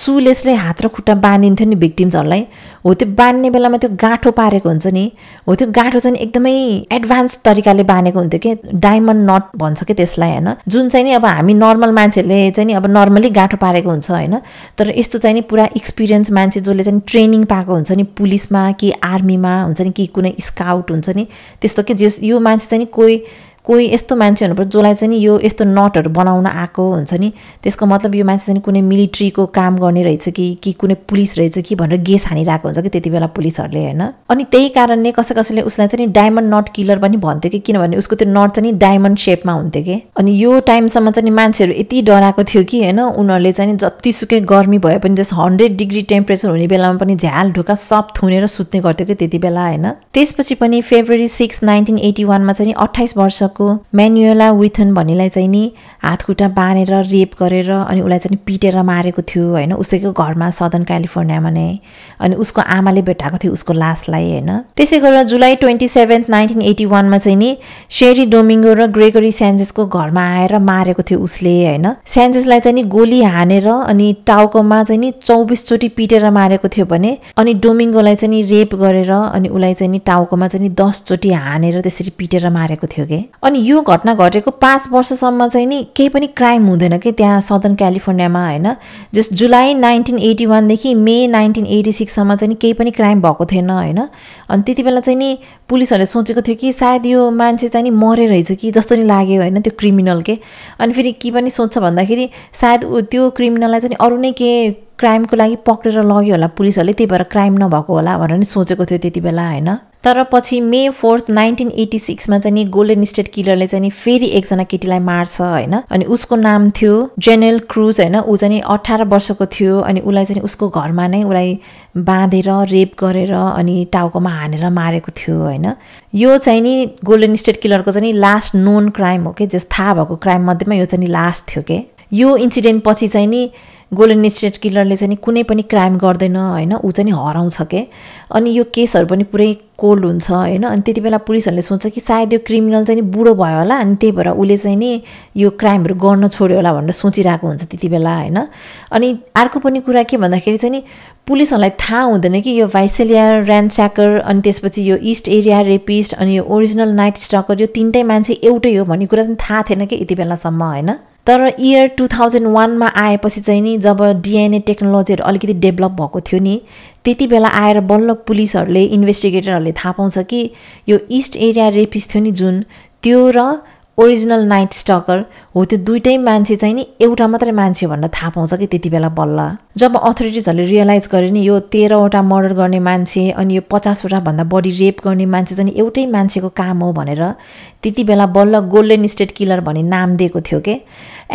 सुलेसले हात र खुट्टा बाँधिन्थ्यो नि भिक्टिम्सहरूलाई हो त्यो बाँध्ने बेलामा त्यो गाँठो पारेको हुन्छ नि हो त्यो गाँठो चाहिँ एकदमै एडभान्स तरिकाले बाँधेको हुन्थ्यो कि डायमन्ड नट भन्छ कि त्यसलाई होइन जुन चाहिँ नि अब हामी नर्मल मान्छेहरूले चाहिँ नि अब नर्मली गाँठो पारेको हुन्छ होइन तर यस्तो चाहिँ नि पुरा एक्सपिरियन्स मान्छे जसले चाहिँ ट्रेनिङ पाएको हुन्छ नि पुलिसमा कि आर्मीमा हुन्छ नि कि कुनै स्काउट हुन्छ नि त्यस्तो कि जस यो मान्छे चाहिँ नि कोही कोही यस्तो मान्छे हुनुपर्छ जसलाई चाहिँ यो यस्तो नटहरू बनाउन आएको हुन्छ नि त्यसको मतलब यो मान्छे चाहिँ कुनै मिलिट्रीको काम गर्ने रहेछ कि कि कुनै पुलिस रहेछ कि भनेर गेस हानिरहेको हुन्छ कि त्यति बेला पुलिसहरूले होइन अनि त्यही कारणले कसै कसैले उसलाई चाहिँ डायमन्ड नट किलर पनि भन्थ्यो कि किनभने उसको त्यो नट चाहिँ डायमन्ड सेपमा हुन्थ्यो कि अनि यो टाइमसम्म चाहिँ मान्छेहरू यति डराएको थियो कि होइन उनीहरूले चाहिँ जतिसुकै गर्मी भए पनि जस हन्ड्रेड डिग्री टेम्परेचर हुने बेलामा पनि झ्याल ढोका सब थुनेर सुत्ने गर्थ्यो कि त्यति बेला होइन त्यसपछि पनि फेब्रुअरी सिक्स नाइन्टिन एटी वानमा चाहिँ अट्ठाइस वर्ष शीर्षकको म्यानुएला विथन भन्नेलाई चाहिँ नि हातखुट्टा बाँधेर रेप गरेर अनि उसलाई चाहिँ पिटेर मारेको थियो होइन उसैको घरमा सदन क्यालिफोर्नियामा नै अनि उसको आमाले भेटाएको थियो उसको लासलाई होइन त्यसै गरेर July twenty seventh nineteen eighty वानमा चाहिँ नि सेरी डोमिङ्गो र ग्रेगरी स्यान्जेसको घरमा आएर मारेको थियो उसले होइन स्यान्जेसलाई चाहिँ नि गोली हानेर अनि टाउकोमा चाहिँ नि चौबिसचोटि पिटेर मारेको थियो भने अनि डोमिङ्गोलाई चाहिँ नि रेप गरेर अनि उसलाई चाहिँ नि टाउकोमा चाहिँ नि दसचोटि हानेर त्यसरी पिटेर मारेको थियो कि अनि यो घटना घटेको पाँच वर्षसम्म चाहिँ नि केही पनि क्राइम हुँदैन कि त्यहाँ सदर्न क्यालिफोर्नियामा होइन जस जुलाई नाइन्टिन एटी वानदेखि मे नाइन्टिन एटी सिक्ससम्म चाहिँ नि केही पनि क्राइम भएको थिएन होइन अनि त्यति बेला चाहिँ नि पुलिसहरूले सोचेको थियो कि सायद यो मान्छे चाहिँ नि मरे रहेछ कि जस्तो नि लाग्यो होइन त्यो क्रिमिनल के अनि फेरि के पनि सोध्छ भन्दाखेरि सायद त्यो क्रिमिनललाई चाहिँ अरू नै के क्राइमको लागि पक्रेर लग्यो होला पुलिसहरूले त्यही भएर क्राइम नभएको होला भनेर नि सोचेको थियो त्यति बेला होइन तर पछि मे फोर्थ नाइन्टिन एटी सिक्समा चाहिँ नि गोल्डन स्टेट किलरले चाहिँ नि फेरि एकजना केटीलाई मार्छ होइन अनि उसको नाम थियो जेनरल क्रुज होइन ऊ चाहिँ अठार वर्षको थियो अनि उसलाई चाहिँ उसको घरमा नै उसलाई बाँधेर रेप गरेर अनि टाउकोमा हानेर मारेको थियो होइन यो चाहिँ नि गोल्डन स्टेट किलरको चाहिँ नि लास्ट नोन क्राइम हो कि जस थाहा भएको क्राइम मध्येमा यो चाहिँ नि लास्ट थियो के यो इन्सिडेन्ट पछि चाहिँ नि गोल्डन स्टेट किलरले चाहिँ कुनै पनि क्राइम गर्दैन होइन ऊ चाहिँ हराउँछ के अनि यो केसहरू पनि पुरै कोल्ड हुन्छ होइन अनि त्यति बेला पुलिसहरूले सोच्छ कि सायद यो क्रिमिनल चाहिँ बुढो भयो होला अनि त्यही भएर उसले चाहिँ नि यो क्राइमहरू गर्न छोड्यो होला भनेर सोचिरहेको हुन्छ त्यति बेला होइन अनि अर्को पनि कुरा के भन्दाखेरि चाहिँ नि पुलिसहरूलाई थाहा हुँदैन कि यो भाइसेलिया च्याकर अनि त्यसपछि यो इस्ट एरिया रेपिस्ट अनि यो ओरिजिनल नाइट स्टकर यो तिनटै मान्छे एउटै हो भन्ने कुरा चाहिँ थाहा थिएन कि यति बेलासम्म होइन तर इयर टु थाउजन्ड वानमा आएपछि चाहिँ नि जब डिएनए टेक्नोलोजीहरू अलिकति डेभलप भएको थियो नि त्यति बेला आएर बल्ल पुलिसहरूले इन्भेस्टिगेटरहरूले थाहा पाउँछ कि यो इस्ट एरिया रेपिस थियो नि जुन त्यो र ओरिजिनल नाइट स्टकर हो त्यो दुइटै मान्छे चाहिँ नि एउटा मात्रै मान्छे भनेर थाहा पाउँछ कि त्यति बेला बल्ल जब अथोरिटिजहरूले रियलाइज गरे नि यो तेह्रवटा मर्डर गर्ने मान्छे अनि यो पचासवटा भन्दा बढी रेप गर्ने मान्छे चाहिँ एउटै मान्छेको काम हो भनेर त्यति बेला बल्ल गोल्डन स्टेट किलर भन्ने नाम दिएको थियो के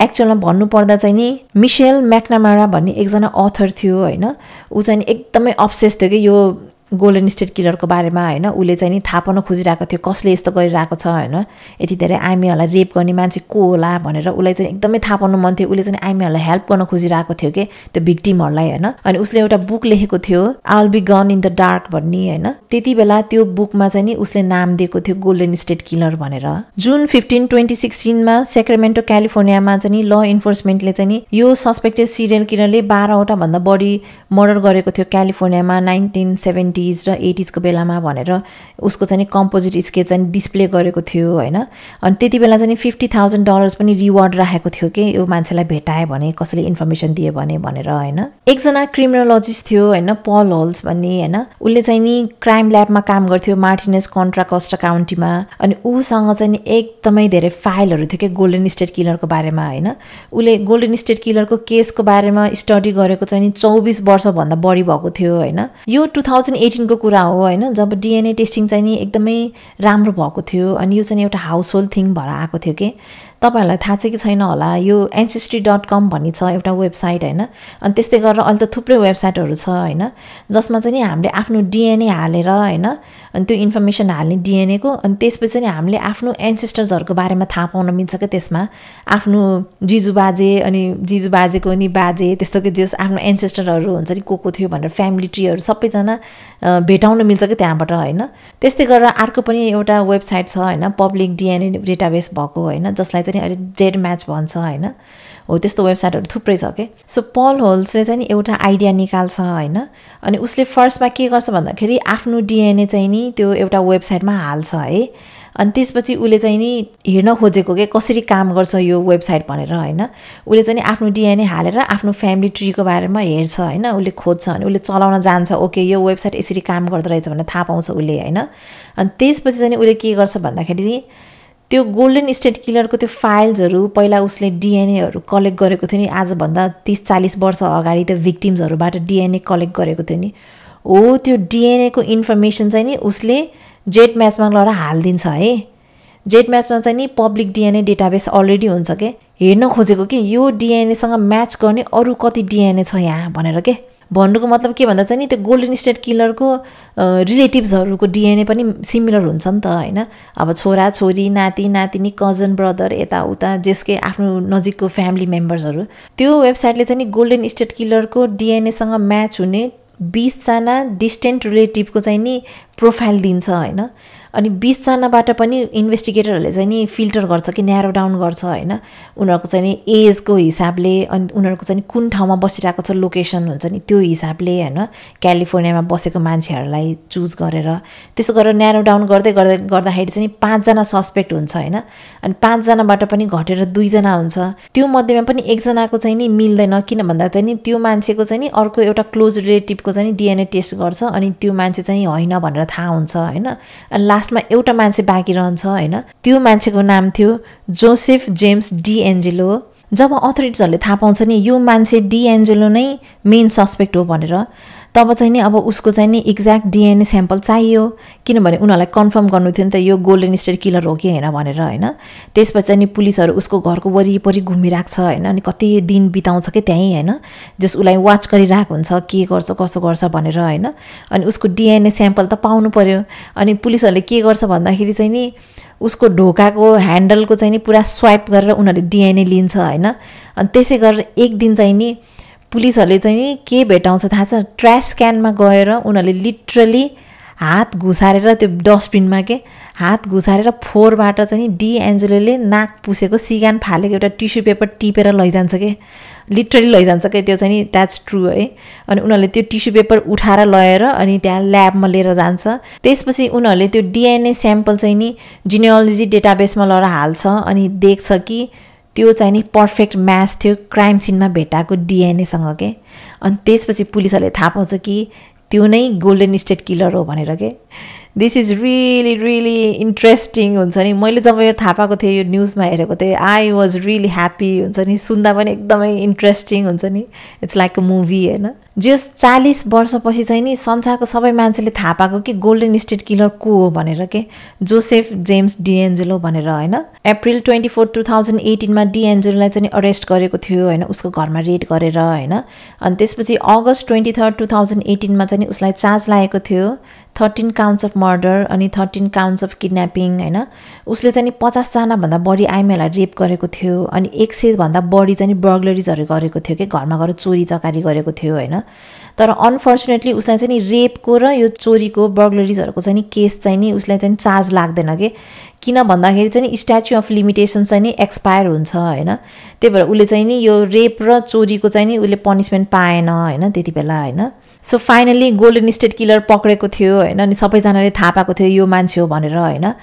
एक्चुअलमा भन्नुपर्दा चाहिँ नि मिसेल म्याक्नामारा भन्ने एकजना अथर थियो होइन ऊ चाहिँ एकदमै अप्सेस थियो कि यो गोल्डन स्टेट किलरको बारेमा होइन उसले चाहिँ नि थाहा पाउन खोजिरहेको थियो कसले यस्तो गरिरहेको छ होइन यति धेरै आर्मीहरूलाई रेप गर्ने मान्छे को होला भनेर उसलाई चाहिँ एकदमै थाहा पाउनु मन थियो उसले चाहिँ आर्मीहरूलाई हेल्प गर्न खोजिरहेको थियो कि त्यो भिक्टिमहरूलाई होइन अनि उसले एउटा बुक लेखेको थियो I'll be gone in the dark भन्ने होइन त्यति बेला त्यो बुकमा चाहिँ नि उसले नाम दिएको थियो गोल्डन स्टेट किलर भनेर जुन फिफ्टिन ट्वेन्टी सिक्सटिनमा सेक्रेमेन्टो क्यालिफोर्नियामा चाहिँ नि ल इन्फोर्समेन्टले चाहिँ नि यो सस्पेक्टेड सिरियल किलरले बाह्रवटा भन्दा बढी मर्डर गरेको थियो क्यालिफोर्नियामा नाइन्टिन सेभेन्टी सेभेन्टिज र एटिजको बेलामा भनेर उसको चाहिँ कम्पोजिट स्केच चाहिँ डिस्प्ले गरेको थियो होइन अनि त्यति बेला चाहिँ फिफ्टी थाउजन्ड डलर्स पनि रिवार्ड राखेको थियो कि यो मान्छेलाई भेटायो भने कसैले इन्फर्मेसन दियो भने भनेर होइन एकजना क्रिमिनोलोजिस्ट थियो होइन पल होल्स भन्ने होइन उसले चाहिँ नि क्राइम ल्याबमा काम गर्थ्यो मार्टिनेस कन्ट्राकस्ट काउन्टीमा अनि ऊसँग चाहिँ नि एकदमै धेरै फाइलहरू थियो कि गोल्डन स्टेट किलरको बारेमा होइन उसले गोल्डन स्टेट किलरको केसको बारेमा स्टडी गरेको चाहिँ नि चौबिस वर्षभन्दा बढी भएको थियो होइन यो टु थाउजन्ड एटिनको कुरा हो होइन जब डिएनए टेस्टिङ चाहिँ नि एकदमै राम्रो भएको थियो अनि यो चाहिँ एउटा हाउस होल्ड थिङ भएर आएको थियो कि तपाईँहरूलाई थाहा छ कि छैन होला यो एनसिस्ट्री डट कम भन्ने छ एउटा वेबसाइट होइन अनि त्यस्तै गरेर अहिले त थुप्रै वेबसाइटहरू छ होइन जसमा चाहिँ नि हामीले आफ्नो डिएनए हालेर होइन अनि त्यो इन्फर्मेसन हाल्ने डिएनएको अनि त्यसपछि नि हामीले आफ्नो एन्सेस्टर्सहरूको बारेमा थाहा पाउन मिल्छ क्या त्यसमा आफ्नो जिजुबाजे अनि जिजुबाजेको नि बाजे त्यस्तो कि जस आफ्नो एन्सेस्टरहरू हुन्छ नि को को थियो भनेर फ्यामिली ट्रीहरू सबैजना भेटाउन मिल्छ कि त्यहाँबाट होइन त्यस्तै गरेर अर्को पनि एउटा वेबसाइट छ होइन पब्लिक डिएनए डेटाबेस भएको होइन जसलाई चाहिँ अहिले डेड म्याच भन्छ होइन हो त्यस्तो वेबसाइटहरू थुप्रै छ कि सो पल होल्सले चाहिँ नि एउटा आइडिया निकाल्छ होइन अनि उसले फर्स्टमा के गर्छ भन्दाखेरि आफ्नो डिएनए चाहिँ नि त्यो एउटा वेबसाइटमा हाल्छ है अनि त्यसपछि उसले चाहिँ नि हेर्न खोजेको के कसरी काम गर्छ यो वेबसाइट भनेर होइन उसले चाहिँ आफ्नो डिएनए हालेर आफ्नो फ्यामिली ट्रीको बारेमा हेर्छ होइन उसले खोज्छ अनि उसले चलाउन जान्छ ओके यो वेबसाइट यसरी काम गर्दो रहेछ भनेर थाहा पाउँछ उसले होइन अनि त्यसपछि चाहिँ उसले के गर्छ भन्दाखेरि चाहिँ त्यो गोल्डन स्टेट किलरको त्यो फाइल्सहरू पहिला उसले डिएनएहरू कलेक्ट गरेको थियो नि आजभन्दा तिस चालिस वर्ष अगाडि त्यो भिक्टिम्सहरूबाट डिएनए कलेक्ट गरेको थियो नि हो त्यो डिएनएको इन्फर्मेसन चाहिँ नि उसले जेट म्याचमा लगेर हालिदिन्छ है जेट म्याचमा चाहिँ नि पब्लिक डिएनए डेटाबेस अलरेडी हुन्छ के हेर्न खोजेको कि यो डिएनएसँग म्याच गर्ने अरू कति डिएनए छ यहाँ भनेर के भन्नुको मतलब के भन्दा चाहिँ नि त्यो गोल्डन स्टेट किलरको रिलेटिभ्सहरूको डिएनए पनि सिमिलर हुन्छ नि त होइन अब छोरा छोरी नाति नातिनी कजन ब्रदर यताउता जसकै आफ्नो नजिकको फ्यामिली मेम्बर्सहरू त्यो वेबसाइटले चाहिँ नि गोल्डन स्टेट किलरको डिएनएसँग म्याच हुने बिसजना डिस्टेन्ट रिलेटिभको चाहिँ नि प्रोफाइल दिन्छ होइन अनि बिसजनाबाट पनि इन्भेस्टिगेटरहरूले चाहिँ नि फिल्टर गर्छ कि न्यारो डाउन गर्छ होइन उनीहरूको चाहिँ नि एजको हिसाबले अनि उनीहरूको चाहिँ कुन ठाउँमा बसिरहेको छ लोकेसन हुन्छ नि त्यो हिसाबले होइन क्यालिफोर्नियामा बसेको मान्छेहरूलाई चुज गरेर त्यसो गरेर न्यारो डाउन गर्दै गर्दै गर्दाखेरि चाहिँ पाँचजना सस्पेक्ट हुन्छ होइन अनि पाँचजनाबाट पनि घटेर दुईजना हुन्छ त्यो मध्येमा पनि एकजनाको चाहिँ नि मिल्दैन किन भन्दा चाहिँ नि त्यो मान्छेको चाहिँ नि अर्को एउटा क्लोज रिलेटिभको चाहिँ डिएनए टेस्ट गर्छ अनि त्यो मान्छे चाहिँ होइन भनेर थाहा हुन्छ होइन अनि लास्ट लास्टमा एउटा मान्छे बाँकी रहन्छ होइन त्यो मान्छेको नाम थियो जोसेफ जेम्स डिएन्जेलो जब अथोरिटिजहरूले थाहा पाउँछ नि यो मान्छे डिएन्जेलो नै मेन सस्पेक्ट हो भनेर तब चाहिँ नि अब उसको चाहिँ नि एक्ज्याक्ट डिएनए स्याम्पल चाहियो किनभने उनीहरूलाई कन्फर्म गर्नु थियो नि त यो गोल्डन स्टेट किलर हो कि होइन भनेर होइन त्यसपछि चाहिँ नि पुलिसहरू उसको घरको वरिपरि घुमिरहेको छ होइन अनि कति दिन बिताउँछ कि त्यहीँ होइन जस उसलाई वाच गरिरहेको हुन्छ के गर्छ कसो गर्छ भनेर होइन अनि उसको डिएनए स्याम्पल त पाउनु पऱ्यो अनि पुलिसहरूले के गर्छ भन्दाखेरि चाहिँ नि उसको ढोकाको ह्यान्डलको चाहिँ नि पुरा स्वाइप गरेर उनीहरूले डिएनए लिन्छ होइन अनि त्यसै गरेर एक दिन चाहिँ नि पुलिसहरूले चाहिँ के भेटाउँछ थाहा छ ट्रास क्यानमा गएर उनीहरूले लिटरली हात घुसारेर त्यो डस्टबिनमा के हात घुसारेर फोहोरबाट चाहिँ डी एन्जेलोले नाक पुसेको सिगान फालेको एउटा टिस्यु पेपर टिपेर लैजान्छ के लिटरली लैजान्छ के त्यो चाहिँ नि द्याट्स ट्रु है अनि उनीहरूले त्यो टिस्यु पेपर उठाएर लगेर अनि त्यहाँ ल्याबमा लिएर जान्छ त्यसपछि उनीहरूले त्यो डिएनए स्याम्पल चाहिँ नि जिनियोलोजी डेटाबेसमा लगेर हाल्छ अनि देख्छ कि त्यो चाहिँ नि पर्फेक्ट म्याच थियो क्राइम सिनमा भेटाएको डिएनएसँग के अनि त्यसपछि पुलिसहरूले थाहा पाउँछ कि त्यो नै गोल्डन स्टेट किलर हो भनेर के this is really really interesting हुन्छ नि मैले जब यो थाहा पाएको थिएँ यो न्युजमा हेरेको थिएँ आई वाज रियली ह्याप्पी हुन्छ नि सुन्दा पनि एकदमै इन्ट्रेस्टिङ हुन्छ नि इट्स लाइक अ मुभी होइन जस चालिस वर्षपछि चाहिँ नि संसारको सबै मान्छेले थाहा पाएको कि गोल्डन स्टेट किलर को हो भनेर के जोसेफ जेम्स डिएन्जेलो भनेर होइन April twenty four two thousand एटिनमा डिएन्जेलोलाई चाहिँ अरेस्ट गरेको थियो होइन उसको घरमा रेड गरेर होइन अनि त्यसपछि August twenty third two thousand एटिनमा चाहिँ उसलाई चार्ज लागेको थियो थर्टिन काउन्ट्स अफ मर्डर अनि थर्टिन काउन्ट्स अफ किडन्यापिङ होइन उसले चाहिँ नि पचासजनाभन्दा बढी आइमेललाई रेप गरेको थियो अनि एक सयभन्दा बढी चाहिँ बर्गलरिजहरू गरेको थियो कि घरमा गएर चोरी चकारी गरेको थियो होइन तर अनफर्चुनेटली उसलाई चाहिँ नि रेपको र यो चोरीको बर्गलरिजहरूको चाहिँ नि केस चाहिँ नि उसलाई चाहिँ चार्ज लाग्दैन कि किन भन्दाखेरि चाहिँ नि स्ट्याच्यु अफ लिमिटेसन चाहिँ नि एक्सपायर हुन्छ होइन त्यही भएर उसले चाहिँ नि यो रेप र चोरीको चाहिँ नि उसले पनिसमेन्ट पाएन होइन त्यति बेला होइन so finally golden state killer पक्रेको थियो होइन अनि सबैजनाले थाहा पाएको थियो यो मान्छे हो भनेर होइन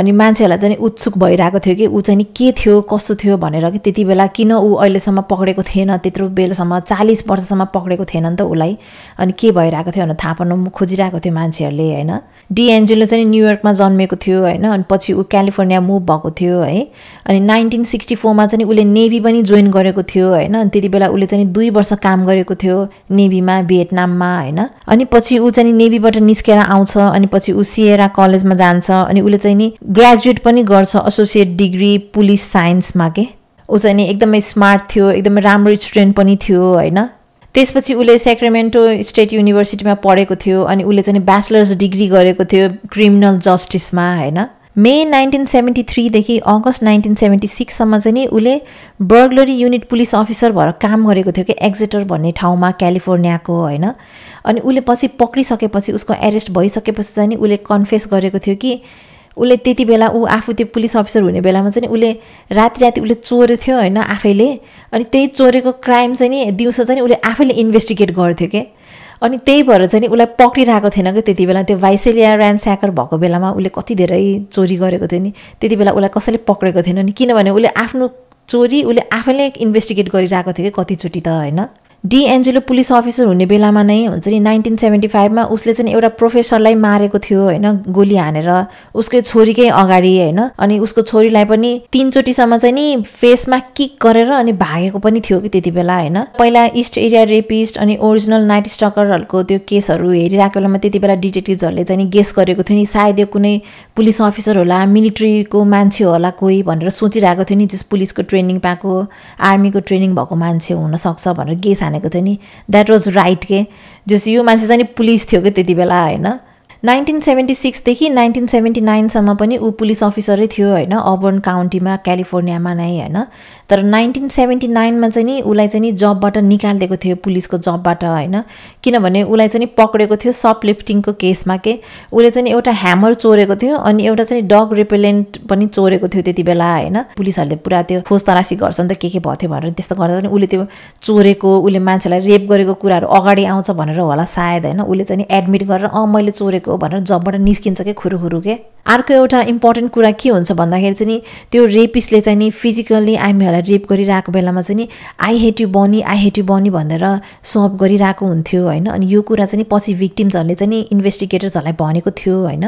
अनि मान्छेहरूलाई चाहिँ उत्सुक भइरहेको थियो कि ऊ चाहिँ के थियो कस्तो थियो भनेर कि त्यति बेला किन ऊ अहिलेसम्म पक्रेको थिएन त्यत्रो बेलासम्म चालिस वर्षसम्म पक्रेको थिएन नि त उसलाई अनि के भइरहेको थियो भनेर थाहा पाउनु खोजिरहेको थियो मान्छेहरूले होइन एन्जेलो चाहिँ न्युयोर्कमा जन्मेको थियो होइन अनि पछि ऊ क्यालिफोर्निया मुभ भएको थियो है अनि नाइन्टिन सिक्सटी फोरमा चाहिँ उसले नेभी पनि जोइन गरेको थियो होइन अनि त्यति बेला उसले चाहिँ दुई वर्ष काम गरेको थियो नेभीमा भियतनाममा होइन अनि पछि ऊ चाहिँ नेभीबाट निस्केर आउँछ अनि पछि ऊ सिएरा कलेजमा जान्छ अनि उसले चाहिँ नि ग्रेजुएट पनि गर्छ एसोसिएट डिग्री पुलिस साइन्समा के ऊ चाहिँ नि एकदमै स्मार्ट थियो एकदमै राम्रो स्टुडेन्ट पनि थियो होइन त्यसपछि उसले सेक्रेमेन्टो स्टेट युनिभर्सिटीमा पढेको थियो अनि उसले चाहिँ ब्याचलर्स डिग्री गरेको थियो क्रिमिनल जस्टिसमा होइन मे नाइन्टिन सेभेन्टी थ्रीदेखि अगस्त नाइन्टिन सेभेन्टी सिक्ससम्म चाहिँ नि उसले बर्गलरी युनिट पुलिस अफिसर भएर काम गरेको थियो कि एक्जिटर भन्ने ठाउँमा क्यालिफोर्नियाको होइन अनि उसले पछि पक्रिसकेपछि उसको एरेस्ट भइसकेपछि चाहिँ नि उसले कन्फेस गरेको थियो कि उसले त्यति बेला ऊ आफू त्यो पुलिस अफिसर हुने बेलामा चाहिँ उसले राति राति उसले चोरेको थियो होइन आफैले अनि त्यही चोरेको क्राइम चाहिँ नि दिउँसो चाहिँ उसले आफैले इन्भेस्टिगेट गर्थ्यो के अनि त्यही भएर चाहिँ उसलाई पक्रिरहेको थिएन कि त्यति बेला त्यो भाइसेलिया ऱ्यान स्याकर भएको बेलामा उसले कति धेरै चोरी गरेको थियो नि त्यति बेला उसलाई कसैले पक्रेको थिएन नि किनभने उसले आफ्नो चोरी उसले आफैले इन्भेस्टिगेट गरिरहेको थियो कि कतिचोटि त होइन डी एन्जेलो पुलिस अफिसर हुने बेलामा नै हुन्छ नि नाइन्टिन सेभेन्टी फाइभमा उसले चाहिँ एउटा प्रोफेसरलाई मारेको थियो होइन गोली हानेर उसकै छोरीकै अगाडि होइन अनि उसको छोरीलाई पनि तिनचोटिसम्म चाहिँ नि फेसमा किक गरेर अनि भागेको पनि थियो कि त्यति बेला होइन पहिला इस्ट एरिया रेपिस्ट अनि ओरिजिनल नाइट स्टकरहरूको त्यो केसहरू हेरिरहेको बेलामा त्यति बेला डिटेक्टिभ्सहरूले चाहिँ गेस गरेको थियो नि सायद यो कुनै पुलिस अफिसर होला मिलिट्रीको मान्छे होला कोही भनेर सोचिरहेको थियो नि जस पुलिसको ट्रेनिङ पाएको आर्मीको ट्रेनिङ भएको मान्छे हुनसक्छ भनेर गेस भनेको थियो नि द्याट वाज राइट के जस यो मान्छे चाहिँ नि पुलिस थियो कि त्यति बेला होइन नाइन्टिन सेभेन्टी सिक्सदेखि नाइन्टिन सेभेन्टी नाइनसम्म पनि ऊ पुलिस अफिसरै थियो होइन अबर्न काउन्टीमा क्यालिफोर्नियामा नै होइन तर नाइन्टिन सेभेन्टी नाइनमा चाहिँ नि उसलाई चाहिँ नि जबबाट निकालिदिएको थियो पुलिसको जबबाट होइन किनभने उसलाई चाहिँ पक्रेको थियो सप लिफ्टिङको केसमा के उसले चाहिँ एउटा ह्यामर चोरेको थियो अनि एउटा चाहिँ डग रिपेलेन्ट पनि चोरेको थियो त्यति बेला होइन पुलिसहरूले पुरा त्यो खोज तलासी गर्छ नि त के के भएको थियो भनेर त्यस्तो गर्दा चाहिँ उसले त्यो चोरेको उसले मान्छेलाई रेप गरेको कुराहरू अगाडि आउँछ भनेर होला सायद होइन उसले चाहिँ एडमिट गरेर अँ मैले चोरेको हो भनेर जबबाट निस्किन्छ क्या खुरुखुरु के अर्को एउटा इम्पोर्टेन्ट कुरा के हुन्छ भन्दाखेरि चाहिँ नि त्यो रेपिसले चाहिँ नि फिजिकल्ली आमीहरूलाई रेप गरिरहेको बेलामा चाहिँ नि I hate you bunny I hate you bunny भनेर सप गरिरहेको हुन्थ्यो होइन अनि यो कुरा चाहिँ पछि भिक्टिम्सहरूले चाहिँ नि इन्भेस्टिगेटर्सहरूलाई भनेको थियो होइन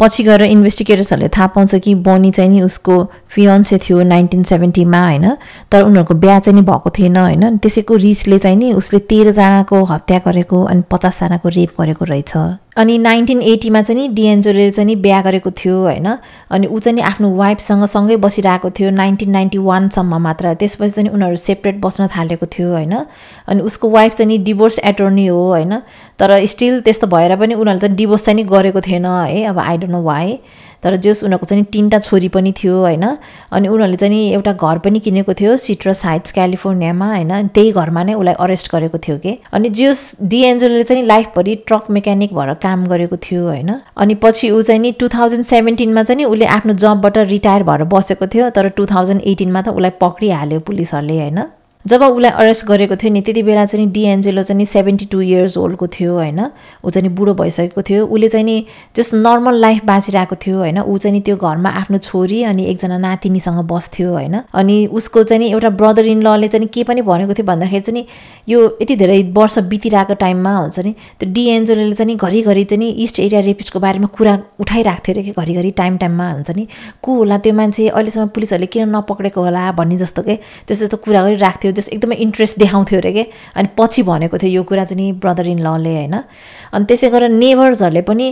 पछि गएर इन्भेस्टिगेटर्सहरूले थाहा पाउँछ कि बनी चाहिँ नि उसको फियन्से थियो नाइन्टिन सेभेन्टीमा होइन तर उनीहरूको बिहा चाहिँ नि भएको थिएन होइन त्यसैको रिसले चाहिँ नि उसले तेह्रजनाको हत्या गरेको अनि पचासजनाको रेप गरेको रहेछ अनि नाइन्टिन एटीमा चाहिँ नि डिएन्जोले चाहिँ बिहा गरेको थियो होइन अनि ऊ चाहिँ नि आफ्नो वाइफसँग सँगै बसिरहेको थियो नाइन्टिन नाइन्टी वानसम्म मात्र त्यसपछि चाहिँ उनीहरू सेपरेट बस्न थालेको थियो होइन अनि उसको वाइफ चाहिँ डिभोर्स एटोर्नी हो होइन तर स्टिल त्यस्तो भएर पनि उनीहरूले चाहिँ डिभोर्स चाहिँ नि गरेको थिएन है अब आई डोन्ट नो वाइ तर जोस उनीहरूको चाहिँ तिनवटा छोरी पनि थियो होइन अनि उनीहरूले चाहिँ एउटा घर पनि किनेको थियो सिट्रस हाइट्स क्यालिफोर्नियामा होइन त्यही घरमा नै उसलाई अरेस्ट गरेको थियो कि अनि जोस डिएन्जोले चाहिँ लाइफभरि ट्रक मेकानिक भएर काम गरेको थियो होइन अनि पछि ऊ चाहिँ नि टु थाउजन्ड सेभेन्टिनमा चाहिँ उसले आफ्नो जबबाट रिटायर भएर बसेको थियो तर टु थाउजन्ड एटिनमा त उसलाई पक्रिहाल्यो पुलिसहरूले होइन जब उसलाई अरेस्ट गरेको थियो नि त्यति बेला चाहिँ डिएन्जेलो चाहिँ सेभेन्टी टू इयर्स ओल्डको थियो होइन ऊ चाहिँ बुढो भइसकेको थियो उसले चाहिँ नि त्यस नर्मल लाइफ बाँचिरहेको थियो होइन ऊ चाहिँ त्यो घरमा आफ्नो छोरी अनि एकजना नातिनीसँग बस्थ्यो होइन अनि उसको चाहिँ एउटा ब्रदर इन लले चाहिँ के पनि भनेको थियो भन्दाखेरि चाहिँ यो यति धेरै वर्ष बितिरहेको टाइममा हुन्छ नि त्यो डिएन्जेलोले चाहिँ घरिघरि चाहिँ इस्ट एरिया रेपिस्टको बारेमा कुरा उठाइरहेको थियो अरे कि घरिघरि टाइम टाइममा हुन्छ नि को होला त्यो मान्छे अहिलेसम्म पुलिसहरूले किन नपक्रेको होला भन्ने जस्तो के त्यस्तो जस्तो कुरा गरिराख्थ्यो जस एकदमै इन्ट्रेस्ट देखाउँथ्यो अरे के अनि पछि भनेको थियो यो कुरा चाहिँ नि ब्रदर इन लले होइन अनि त्यसै गरेर नेबर्सहरूले पनि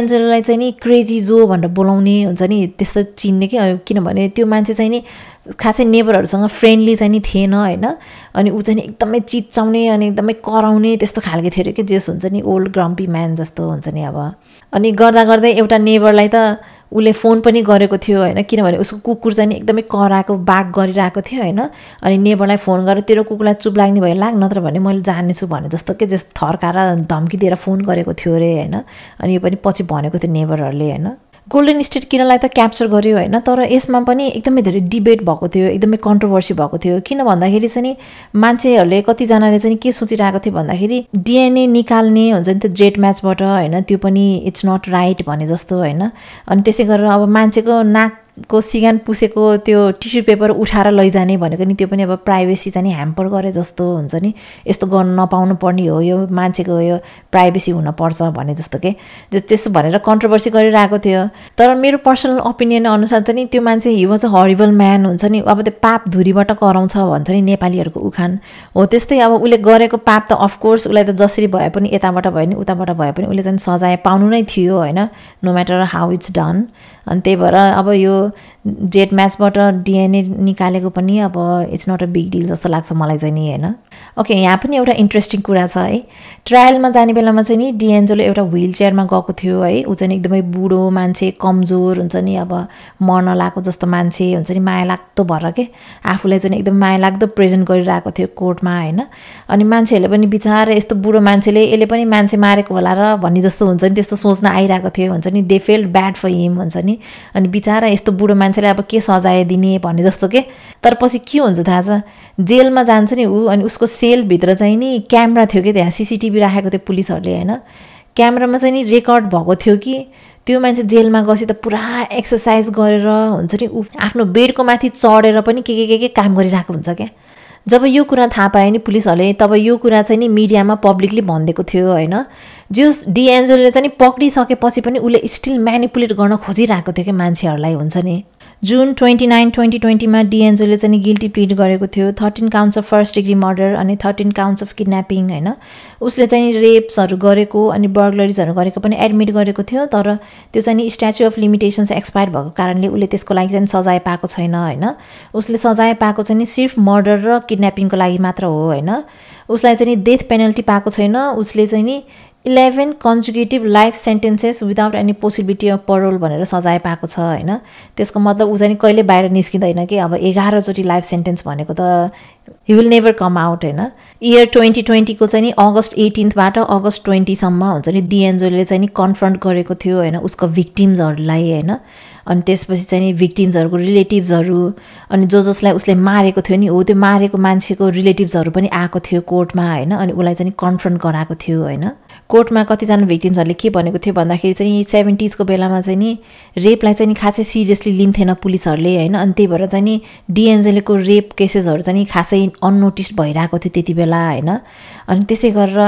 एन्जेललाई चाहिँ नि क्रेजी जो भनेर बोलाउने हुन्छ नि त्यस्तो चिन्ने कि किनभने त्यो मान्छे चाहिँ नि खासै नेबरहरूसँग फ्रेन्डली चाहिँ नि थिएन होइन अनि ऊ चाहिँ एकदमै चिच्चाउने अनि एकदमै कराउने त्यस्तो खालको थियो अरे कि जस हुन्छ नि ओल्ड ग्रम्पी म्यान जस्तो हुन्छ नि अब अनि गर्दा गर्दै एउटा नेबरलाई त उसले फोन पनि गरेको थियो होइन किनभने उसको कुकुर चाहिँ एकदमै कराएको बाघ गरिरहेको थियो होइन अनि नेबरलाई फोन गरेर तेरो कुकुरलाई चुप लाग्ने भयो लाग नत्र भने मैले जानेछु भने जस्तो के जस्तो थर्काएर धम्की दिएर फोन गरेको थियो अरे होइन अनि यो पनि पछि भनेको थियो नेबरहरूले होइन गोल्डन स्टेट किनलाई त क्याप्चर गर्यो होइन तर यसमा पनि एकदमै धेरै डिबेट भएको थियो एकदमै कन्ट्रोभर्सी भएको थियो किन भन्दाखेरि चाहिँ मान्छेहरूले कतिजनाले चाहिँ के सोचिरहेको थियो भन्दाखेरि डिएनए निकाल्ने हुन्छ नि त जेट म्याचबाट होइन त्यो पनि इट्स नट राइट भने जस्तो होइन अनि त्यसै गरेर अब मान्छेको नाक को सिगान पुसेको त्यो टिस्यु पेपर उठाएर लैजाने भनेको नि त्यो पनि अब प्राइभेसी चाहिँ ह्याम्पर गरे जस्तो हुन्छ नि यस्तो गर्न नपाउनु पर्ने हो यो मान्छेको यो प्राइभेसी हुनपर्छ भने जस्तो के त्यस्तो भनेर कन्ट्रोभर्सी गरिरहेको थियो तर मेरो पर्सनल ओपिनियन अनुसार चाहिँ नि त्यो मान्छे he was a horrible man हुन्छ नि अब त्यो पाप धुरीबाट कराउँछ भन्छ नि नेपालीहरूको उखान हो त्यस्तै अब उसले गरेको पाप त अफकोर्स उसलाई त जसरी भए पनि यताबाट भयो नि उताबाट भए पनि उसले चाहिँ सजाय पाउनु नै थियो होइन no matter how it's done अनि त्यही भएर अब यो जेट म्याचबाट डिएनए निकालेको पनि अब it's not a big deal जस्तो लाग्छ मलाई चाहिँ नि होइन ओके यहाँ पनि एउटा इन्ट्रेस्टिङ कुरा छ है ट्रायलमा जाने बेलामा चाहिँ नि डिएन्जोले एउटा ह्विल चेयरमा गएको थियो है ऊ चाहिँ एकदमै बुढो मान्छे कमजोर हुन्छ नि अब मर्न लागेको जस्तो मान्छे हुन्छ नि माया लाग्दो भएर के आफूलाई चाहिँ एकदम माया लाग्दो प्रेजेन्ट गरिरहेको थियो कोर्टमा होइन अनि मान्छेहरूले पनि बिचार यस्तो बुढो मान्छेले यसले पनि मान्छे मारेको होला र भन्ने जस्तो हुन्छ नि त्यस्तो सोच्न आइरहेको थियो हुन्छ नि they felt bad for him हुन्छ नि अनि बिचारा यस्तो बुढो मान्छे मान्छेलाई अब के सजाय दिने भन्ने जस्तो के तर पछि के हुन्छ थाहा छ जेलमा जान्छ नि ऊ अनि उसको सेलभित्र चाहिँ नि क्यामेरा थियो कि त्यहाँ सिसिटिभी राखेको थियो पुलिसहरूले होइन क्यामेरामा चाहिँ नि रेकर्ड भएको थियो कि त्यो मान्छे जेलमा गएपछि त पुरा एक्सर्साइज गरेर हुन्छ नि ऊ आफ्नो बेडको माथि चढेर पनि के के के के काम गरिरहेको हुन्छ क्या जब यो कुरा थाहा पायो नि पुलिसहरूले तब यो कुरा चाहिँ नि मिडियामा पब्लिकले भनिदिएको थियो होइन जो डिएन्जोले चाहिँ नि पक्रिसकेपछि पनि उसले स्टिल म्यानिपुलेट गर्न खोजिरहेको थियो कि मान्छेहरूलाई हुन्छ नि जुन ट्वेन्टी नाइन ट्वेन्टी ट्वेन्टीमा डिएनजोले चाहिँ गिल्टी प्लिड गरेको थियो thirteen counts of first degree murder अनि थर्टिन काउन्ट्स अफ किडन्यापिङ होइन उसले चाहिँ रेप्सहरू गरेको अनि बर्गलरिजहरू गरेको पनि एडमिट गरेको थियो तर त्यो चाहिँ स्ट्याच्यु अफ लिमिटेसन्स एक्सपायर भएको कारणले उसले त्यसको लागि चाहिँ सजाय पाएको छैन होइन उसले सजाय पाएको चाहिँ सिर्फ मर्डर र किडन्यापिङको लागि मात्र हो होइन उसलाई चाहिँ डेथ पेनल्टी पाएको छैन उसले चाहिँ नि eleven conjugative life sentences without any possibility of parole भनेर सजाय पाएको छ होइन त्यसको मतलब ऊ चाहिँ कहिले बाहिर निस्किँदैन कि अब एघारचोटि लाइफ सेन्टेन्स भनेको त you will never come out होइन इयर ट्वेन्टी ट्वेन्टीको चाहिँ नि अगस्ट एटिन्थबाट अगस्ट ट्वेन्टीसम्म हुन्छ नि डिएनजोले चाहिँ नि कन्फ्रन्ट गरेको थियो होइन उसको भिक्टिम्सहरूलाई होइन अनि त्यसपछि चाहिँ नि भिक्टिम्सहरूको रिलेटिभ्सहरू अनि जो जसलाई उसले मारेको थियो नि हो त्यो मारेको मान्छेको रिलेटिभ्सहरू पनि आएको थियो कोर्टमा होइन अनि उसलाई चाहिँ कन्फ्रन्ट गराएको थियो होइन कोर्टमा कतिजना भिक्टिम्सहरूले के भनेको थियो भन्दाखेरि चाहिँ सेभेन्टिजको बेलामा चाहिँ नि रेपलाई चाहिँ नि खासै सिरियसली लिन्थेन पुलिसहरूले होइन अनि त्यही भएर चाहिँ नि डिएनजेलको रेप केसेसहरू चाहिँ नि खासै अननोटिस भइरहेको थियो त्यति बेला होइन अनि त्यसै गरेर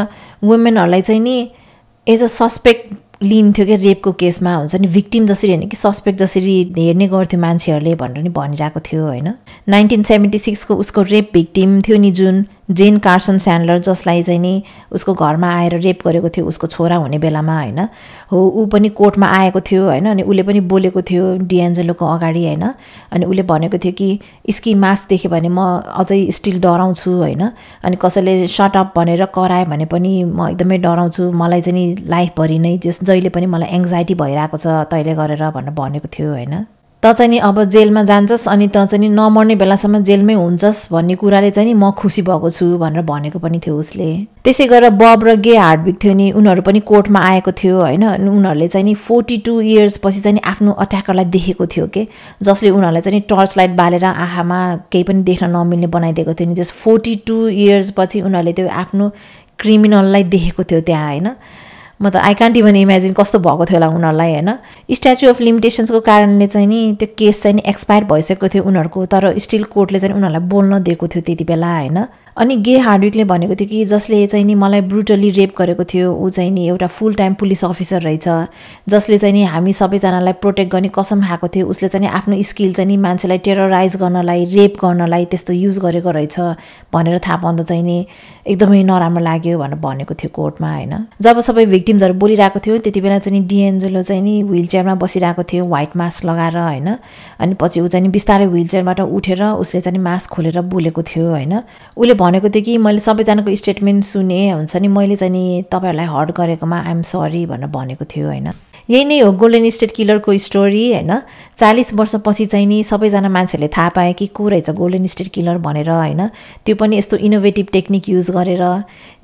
वुमेनहरूलाई चाहिँ नि एज अ सस्पेक्ट लिन्थ्यो क्या रेपको केसमा हुन्छ नि भिक्टिम जसरी होइन कि सस्पेक्ट जसरी हेर्ने गर्थ्यो मान्छेहरूले भनेर नि भनिरहेको थियो होइन नाइन्टिन सेभेन्टी सिक्सको उसको रेप भिक्टिम थियो नि जुन जेन कार्सन स्यान्डलर जसलाई चाहिँ नि उसको घरमा आएर रेप गरेको थियो उसको छोरा हुने बेलामा होइन हो ऊ पनि कोर्टमा आएको थियो होइन अनि उसले पनि बोलेको थियो डिएन्जेलोको अगाडि होइन अनि उसले भनेको थियो कि स्की मास देख्यो भने म अझै स्टिल डराउँछु होइन अनि कसैले सर्टअप भनेर करायो भने पनि म एकदमै डराउँछु मलाई चाहिँ नि लाइफभरि नै जस जहिले पनि मलाई एङ्जाइटी भइरहेको छ तैँले गरेर भनेर भनेको थियो होइन तँ चाहिँ नि अब जेलमा जान्छस् अनि तँ चाहिँ नि नमर्ने बेलासम्म जेलमै हुन्छस् भन्ने कुराले चाहिँ नि म खुसी भएको छु भनेर भनेको पनि थियो उसले त्यसै गरेर बब र गे हार्डविक थियो नि उनीहरू पनि कोर्टमा आएको थियो होइन उनीहरूले चाहिँ नि फोर्टी टू इयर्स पछि चाहिँ आफ्नो अट्याकरलाई देखेको थियो के जसले उनीहरूलाई चाहिँ टर्च लाइट बालेर आहामा केही पनि देख्न नमिल्ने बनाइदिएको थियो नि जस फोर्टी टू इयर्स पछि उनीहरूले त्यो आफ्नो क्रिमिनललाई देखेको थियो त्यहाँ होइन म त आई कान्ट इभन इमेजिन कस्तो भएको थियो होला उनीहरूलाई होइन स्ट्याच्यु अफ लिमिटेसन्सको कारणले चाहिँ नि त्यो केस चाहिँ नि एक्सपायर भइसकेको थियो उनीहरूको तर स्टिल कोर्टले चाहिँ उनीहरूलाई बोल्न दिएको थियो त्यति बेला होइन अनि गे हार्डविकले भनेको थियो कि जसले चाहिँ नि मलाई ब्रुटली रेप गरेको थियो ऊ चाहिँ नि एउटा फुल टाइम पुलिस अफिसर रहेछ जसले चाहिँ नि हामी सबैजनालाई प्रोटेक्ट गर्ने कसम खाएको थियो उसले चाहिँ आफ्नो स्किल चाहिँ नि मान्छेलाई टेरराइज गर्नलाई रेप गर्नलाई त्यस्तो युज गरेको रहेछ भनेर थाहा पाउँदा चाहिँ नि एकदमै नराम्रो लाग्यो भनेर भनेको थियो कोर्टमा होइन जब सबै भिक्टिम्सहरू बोलिरहेको थियो त्यति बेला चाहिँ नि डिएन्जेलो चाहिँ नि ह्विल चेयरमा बसिरहेको थियो व्हाइट मास्क लगाएर होइन अनि पछि ऊ चाहिँ बिस्तारै ह्विल चेयरबाट उठेर उसले चाहिँ मास्क खोलेर बोलेको थियो होइन उसले भनेको थिएँ कि मैले सबैजनाको स्टेटमेन्ट सुने हुन्छ नि मैले चाहिँ नि तपाईँहरूलाई हर्ट गरेकोमा आइएम सरी भनेर भनेको थियो होइन यही नै हो गोल्डन स्टेट किलरको स्टोरी होइन चालिस वर्षपछि चाहिँ नि सबैजना मान्छेहरूले थाहा पाए कि को रहेछ गोल्डन स्टेट किलर भनेर होइन त्यो पनि यस्तो इनोभेटिभ टेक्निक युज गरेर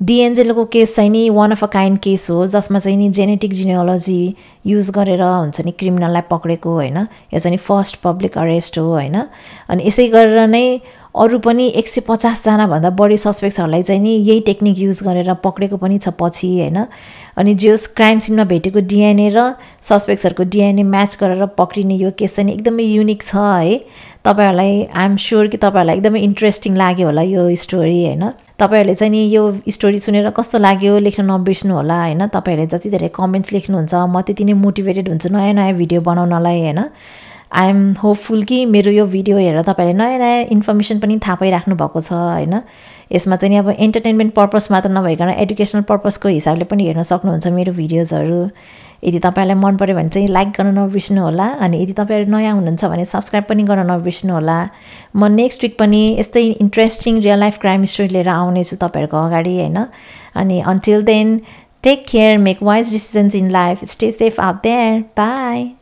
डिएनजेलको केस चाहिँ नि one of a kind case हो जसमा चाहिँ नि जेनेटिक जिनियोलोजी युज गरेर हुन्छ नि क्रिमिनललाई पक्रेको होइन यो चाहिँ फर्स्ट पब्लिक अरेस्ट हो होइन अनि यसै गरेर नै अरू पनि एक सय पचासजनाभन्दा बढी सस्पेक्ट्सहरूलाई चाहिँ नि यही टेक्निक युज गरेर पक्रेको पनि छ पछि होइन अनि जोस् क्राइम सिनमा भेटेको डिएनए र सस्पेक्ट्सहरूको डिएनए म्याच गरेर पक्रिने यो केस चाहिँ एकदमै युनिक छ है तपाईँहरूलाई आइएम स्योर कि तपाईँहरूलाई एकदमै इन्ट्रेस्टिङ लाग्यो होला यो स्टोरी होइन तपाईँहरूले चाहिँ नि यो स्टोरी सुनेर कस्तो लाग्यो लेख्न नबिर्सनु होला होइन तपाईँहरूले जति धेरै कमेन्ट्स लेख्नुहुन्छ म त्यति नै मोटिभेटेड हुन्छु नयाँ नयाँ भिडियो बनाउनलाई होइन आइएम होपफुल कि मेरो यो भिडियो हेरेर तपाईँले नयाँ नयाँ इन्फर्मेसन पनि थाहा पाइराख्नु भएको छ होइन यसमा चाहिँ अब इन्टरटेन्मेन्ट पर्पज मात्र नभइकन एडुकेसनल पर्पजको हिसाबले पनि हेर्न सक्नुहुन्छ मेरो भिडियोजहरू यदि तपाईँलाई मन पऱ्यो भने चाहिँ लाइक गर्न होला अनि यदि तपाईँहरू नयाँ हुनुहुन्छ भने सब्सक्राइब पनि गर्न होला म नेक्स्ट विक पनि यस्तै interesting real life crime story लिएर आउनेछु तपाईँहरूको अगाडि होइन अनि until then take care make wise decisions in life stay safe out there by